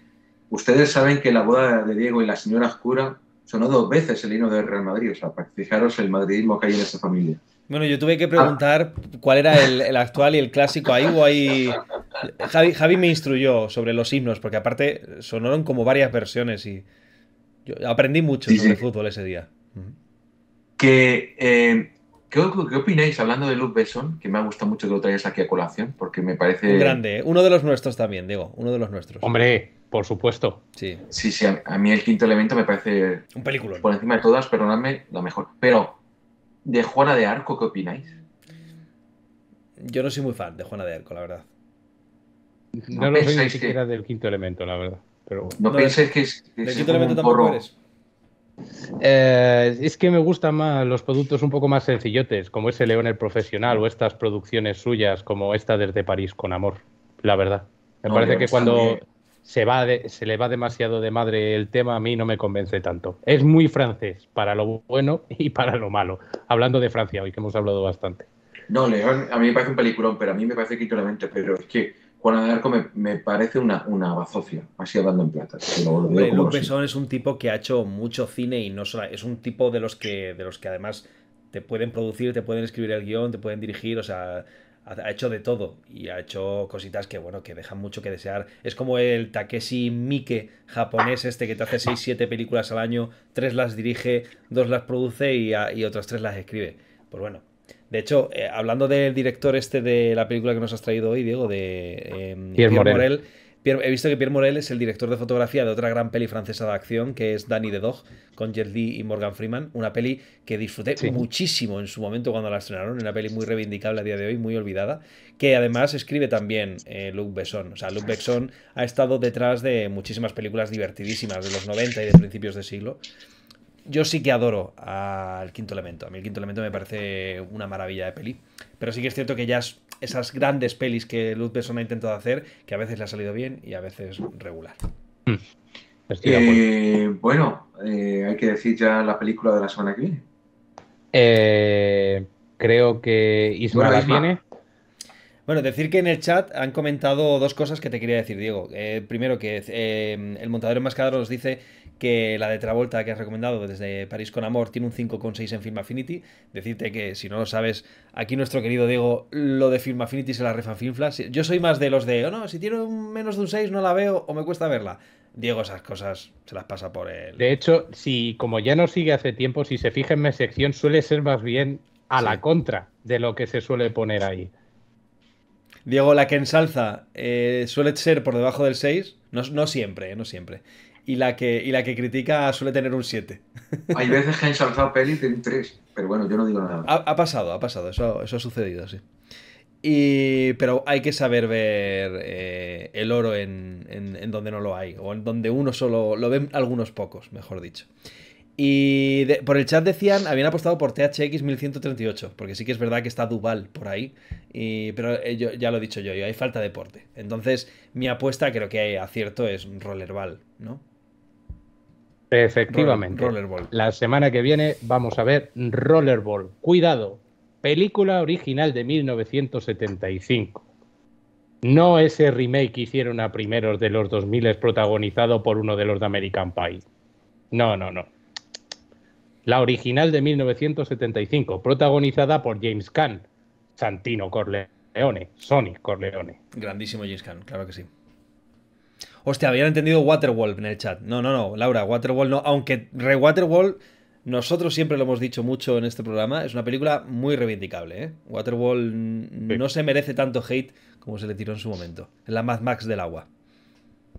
Ustedes saben que la boda de Diego y la señora Oscura sonó dos veces el hino de Real Madrid, o sea, para fijaros el madridismo que hay en esa familia. Bueno, yo tuve que ah. preguntar cuál era el, actual y el clásico. Ahí Javi, me instruyó sobre los himnos, porque aparte sonaron como varias versiones y yo aprendí mucho sobre fútbol ese día. Que, eh, ¿qué, opináis hablando de Luke Besson? Que me ha gustado mucho que lo traigas aquí a colación, porque me parece. grande, ¿eh? uno de los nuestros también, digo. uno de los nuestros. Hombre, por supuesto. Sí, sí, sí a, mí el quinto elemento me parece. Un película. Por encima de todas, perdonadme, lo mejor. Pero de Juana de Arco, ¿qué opináis? Yo no soy muy fan de Juana de Arco, la verdad. No, lo soy ni siquiera del quinto elemento, la verdad. Pero No, que es. Que quinto elemento eh, es que me gustan más los productos un poco más sencillotes, como ese León el Profesional o estas producciones suyas, como esta desde París con Amor, la verdad. Me parece que cuando, se, va se le va demasiado de madre el tema, a mí no me convence tanto. Es muy francés, para lo bueno [LAUGHS] y para lo malo. Hablando de Francia hoy, que hemos hablado bastante. No, León, a mí me parece un peliculón, pero a mí me parece que claramente pero es que Juan de me, parece una, una bazofia, así hablando en plata. lo es un tipo que ha hecho mucho cine y no solo, es un tipo de los que, de los que además te pueden producir, te pueden escribir el guión, te pueden dirigir, o sea, ha, hecho de todo y ha hecho cositas que, bueno, que dejan mucho que desear. Es como el Takeshi Mike japonés este que te hace 6, 7 películas al año, tres las dirige, dos las produce y, otras tres las escribe. Pues bueno. De hecho, eh, hablando del director este de la película que nos has traído hoy, Diego, de em, Pierre Morel he visto que Pierre Morel es el director de fotografía de otra gran peli francesa de acción, que es Danny the Dog, con Jet y Morgan Freeman. Una peli que disfruté muchísimo en su momento cuando la estrenaron, una peli muy reivindicable a día de hoy, muy olvidada, que además escribe también eh, Luc Besson. O sea, Luc Besson ha estado detrás de muchísimas películas divertidísimas de los 90 y de principios de siglo yo sí que adoro al quinto elemento. A mí el quinto elemento me parece una maravilla de peli. Pero sí que es cierto que ya esas grandes pelis que Luz Besson ha intentado hacer, que a veces le ha salido bien y a veces regular. Hmm. Eh, bueno, eh, hay que decir ya la película de la semana que viene. Eh, creo que Isma la Bueno, decir que en el chat han comentado dos cosas que te quería decir, Diego. primero, que el montador enmascarado nos dice que la de Travolta que has recomendado desde París con Amor tiene un 5,6 en Film Affinity. Decirte que, si no lo sabes, aquí nuestro querido Diego, lo de Film Affinity se la FinFla. Yo soy más de los de, o oh, no, si tiene menos de un 6 no la veo o me cuesta verla. Diego esas cosas se las pasa por él. De hecho, si como ya no sigue hace tiempo, si se fija en mi sección suele ser más bien a la contra de lo que se suele poner ahí. Diego, la que ensalza eh, suele ser por debajo del 6, no, siempre, eh, no siempre y la que, y la que critica suele tener un 7. [LAUGHS] Hay veces que ha saltado y tiene un 3, pero bueno, yo no digo nada. Ha, pasado, ha pasado, eso, eso ha sucedido, sí. Y, pero hay que saber ver eh, el oro en, donde no lo hay, o en donde uno solo lo ven algunos pocos, mejor dicho. Y por el chat decían, habían apostado por THX 1138, porque sí que es verdad que está Duval por ahí, pero eh, yo, ya lo he dicho yo, hay falta de deporte. Entonces, mi apuesta creo que hay acierto es Rollerball, ¿no? Efectivamente. La semana que viene vamos a ver Rollerball. Cuidado, película original de 1975. No ese remake que hicieron a primeros de los 2000 protagonizado por uno de los de American Pie. No, no, no. La original de 1975, protagonizada por James Caan, Santino Corleone, Sonny Corleone. Grandísimo James Caan, claro que sí. Hostia, habían entendido Waterwall en el chat. No, no, no, Laura, Waterwall no. Aunque Re Waterwall, nosotros siempre lo hemos dicho mucho en este programa, es una película muy reivindicable. ¿eh? Waterwall no se merece tanto hate como se le tiró en su momento. En la Mad Max del agua.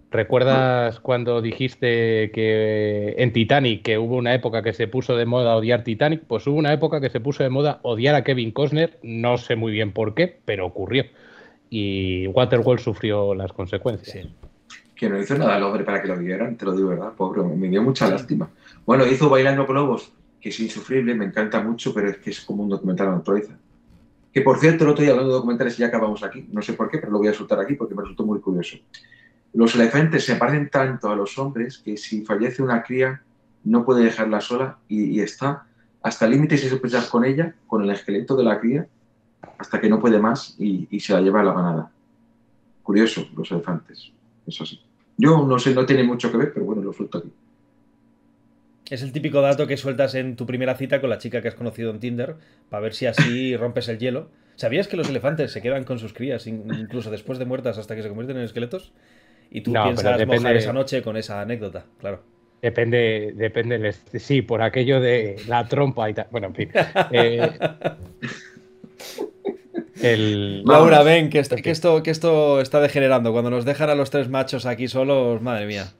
¿Recuerdas cuando dijiste que en Titanic que hubo una época que se puso de moda odiar Titanic? Pues hubo una época que se puso de moda odiar a Kevin Costner, no sé muy bien por qué, pero ocurrió. Y Waterwall sufrió las consecuencias que no hizo nada al hombre para que lo vieran, te lo digo verdad, pobre, me dio mucha lástima. Bueno, hizo Bailando con Lobos, que es insufrible, me encanta mucho, pero es que es como un documental a la naturaleza. Que por cierto, el otro día hablando de documentales y ya acabamos aquí, no sé por qué, pero lo voy a soltar aquí porque me resultó muy curioso. Los elefantes se parecen tanto a los hombres que si fallece una cría no puede dejarla sola y, está hasta límites y pesa con ella, con el esqueleto de la cría, hasta que no puede más y se la lleva a la manada. Curioso, los elefantes, eso sí. Yo no sé, no tiene mucho que ver, pero bueno, lo suelto aquí. Es el típico dato que sueltas en tu primera cita con la chica que has conocido en Tinder para ver si así [COUGHS] rompes el hielo. ¿Sabías que los elefantes se quedan con sus crías incluso después de muertas hasta que se convierten en esqueletos? Y tú piensas mojar esa noche con esa anécdota, claro. Depende, depende sí, por aquello de la trompa y tal. Bueno, en fin. [LAUGHS] Eh, [LAUGHS] Laura, ven, que esto, que, esto, está degenerando. Cuando nos dejan a los tres machos aquí solos, madre mía.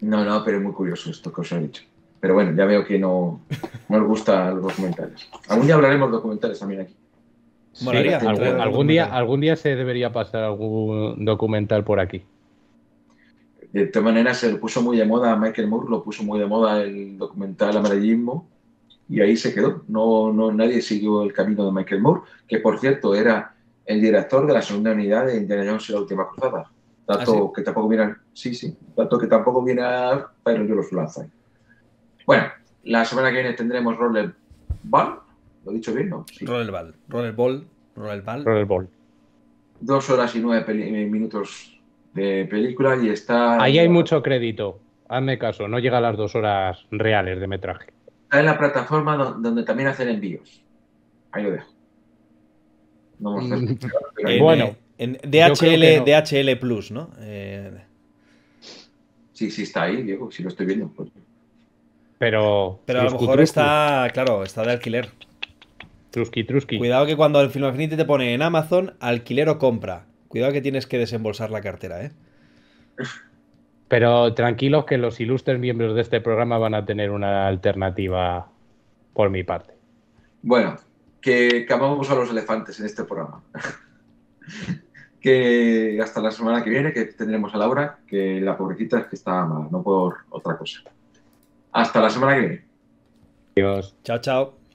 No, no, pero es muy curioso esto que os he dicho. Pero bueno, ya veo que no, no os gustan los documentales. Algún día hablaremos de documentales también aquí. algún, día, algún día se debería pasar algún documental por aquí. De todas maneras, se lo puso muy de moda, Michael Moore lo puso muy de moda el documental Amarillismo y ahí se quedó. No, no, nadie siguió el camino de Michael Moore, que por cierto era el director de la segunda unidad de Indiana Jones la última cruzada. Dato ah, que tampoco viene sí, sí, dato que tampoco viene pero yo los Bueno, la semana que viene tendremos Roller Ball, lo he dicho bien, ¿no? Sí. Roller Ball, Roller Ball, Ball. Ball. Dos horas y nueve eh, minutos de película y está... Ahí hay mucho crédito, hazme caso, no llega a las dos horas reales de metraje en la plataforma donde también hacen envíos. Ahí lo dejo. Mm. bueno, en DHL, DHL Plus, ¿no? Eh, sí, sí, está ahí, Diego, si lo estoy viendo. Pero. Pero a lo mejor está, claro, está de alquiler. Trusky, trusky. Cuidado que cuando el Film te pone en Amazon, alquiler o compra. Cuidado que tienes que desembolsar la cartera, ¿eh? [LAUGHS] Pero tranquilos que los ilustres miembros de este programa van a tener una alternativa por mi parte. Bueno, que amamos a los elefantes en este programa. [LAUGHS] que hasta la semana que viene, que tendremos a Laura, que la pobrecita es que está mal, no por otra cosa. Hasta la semana que viene. Adiós. Chao, chao.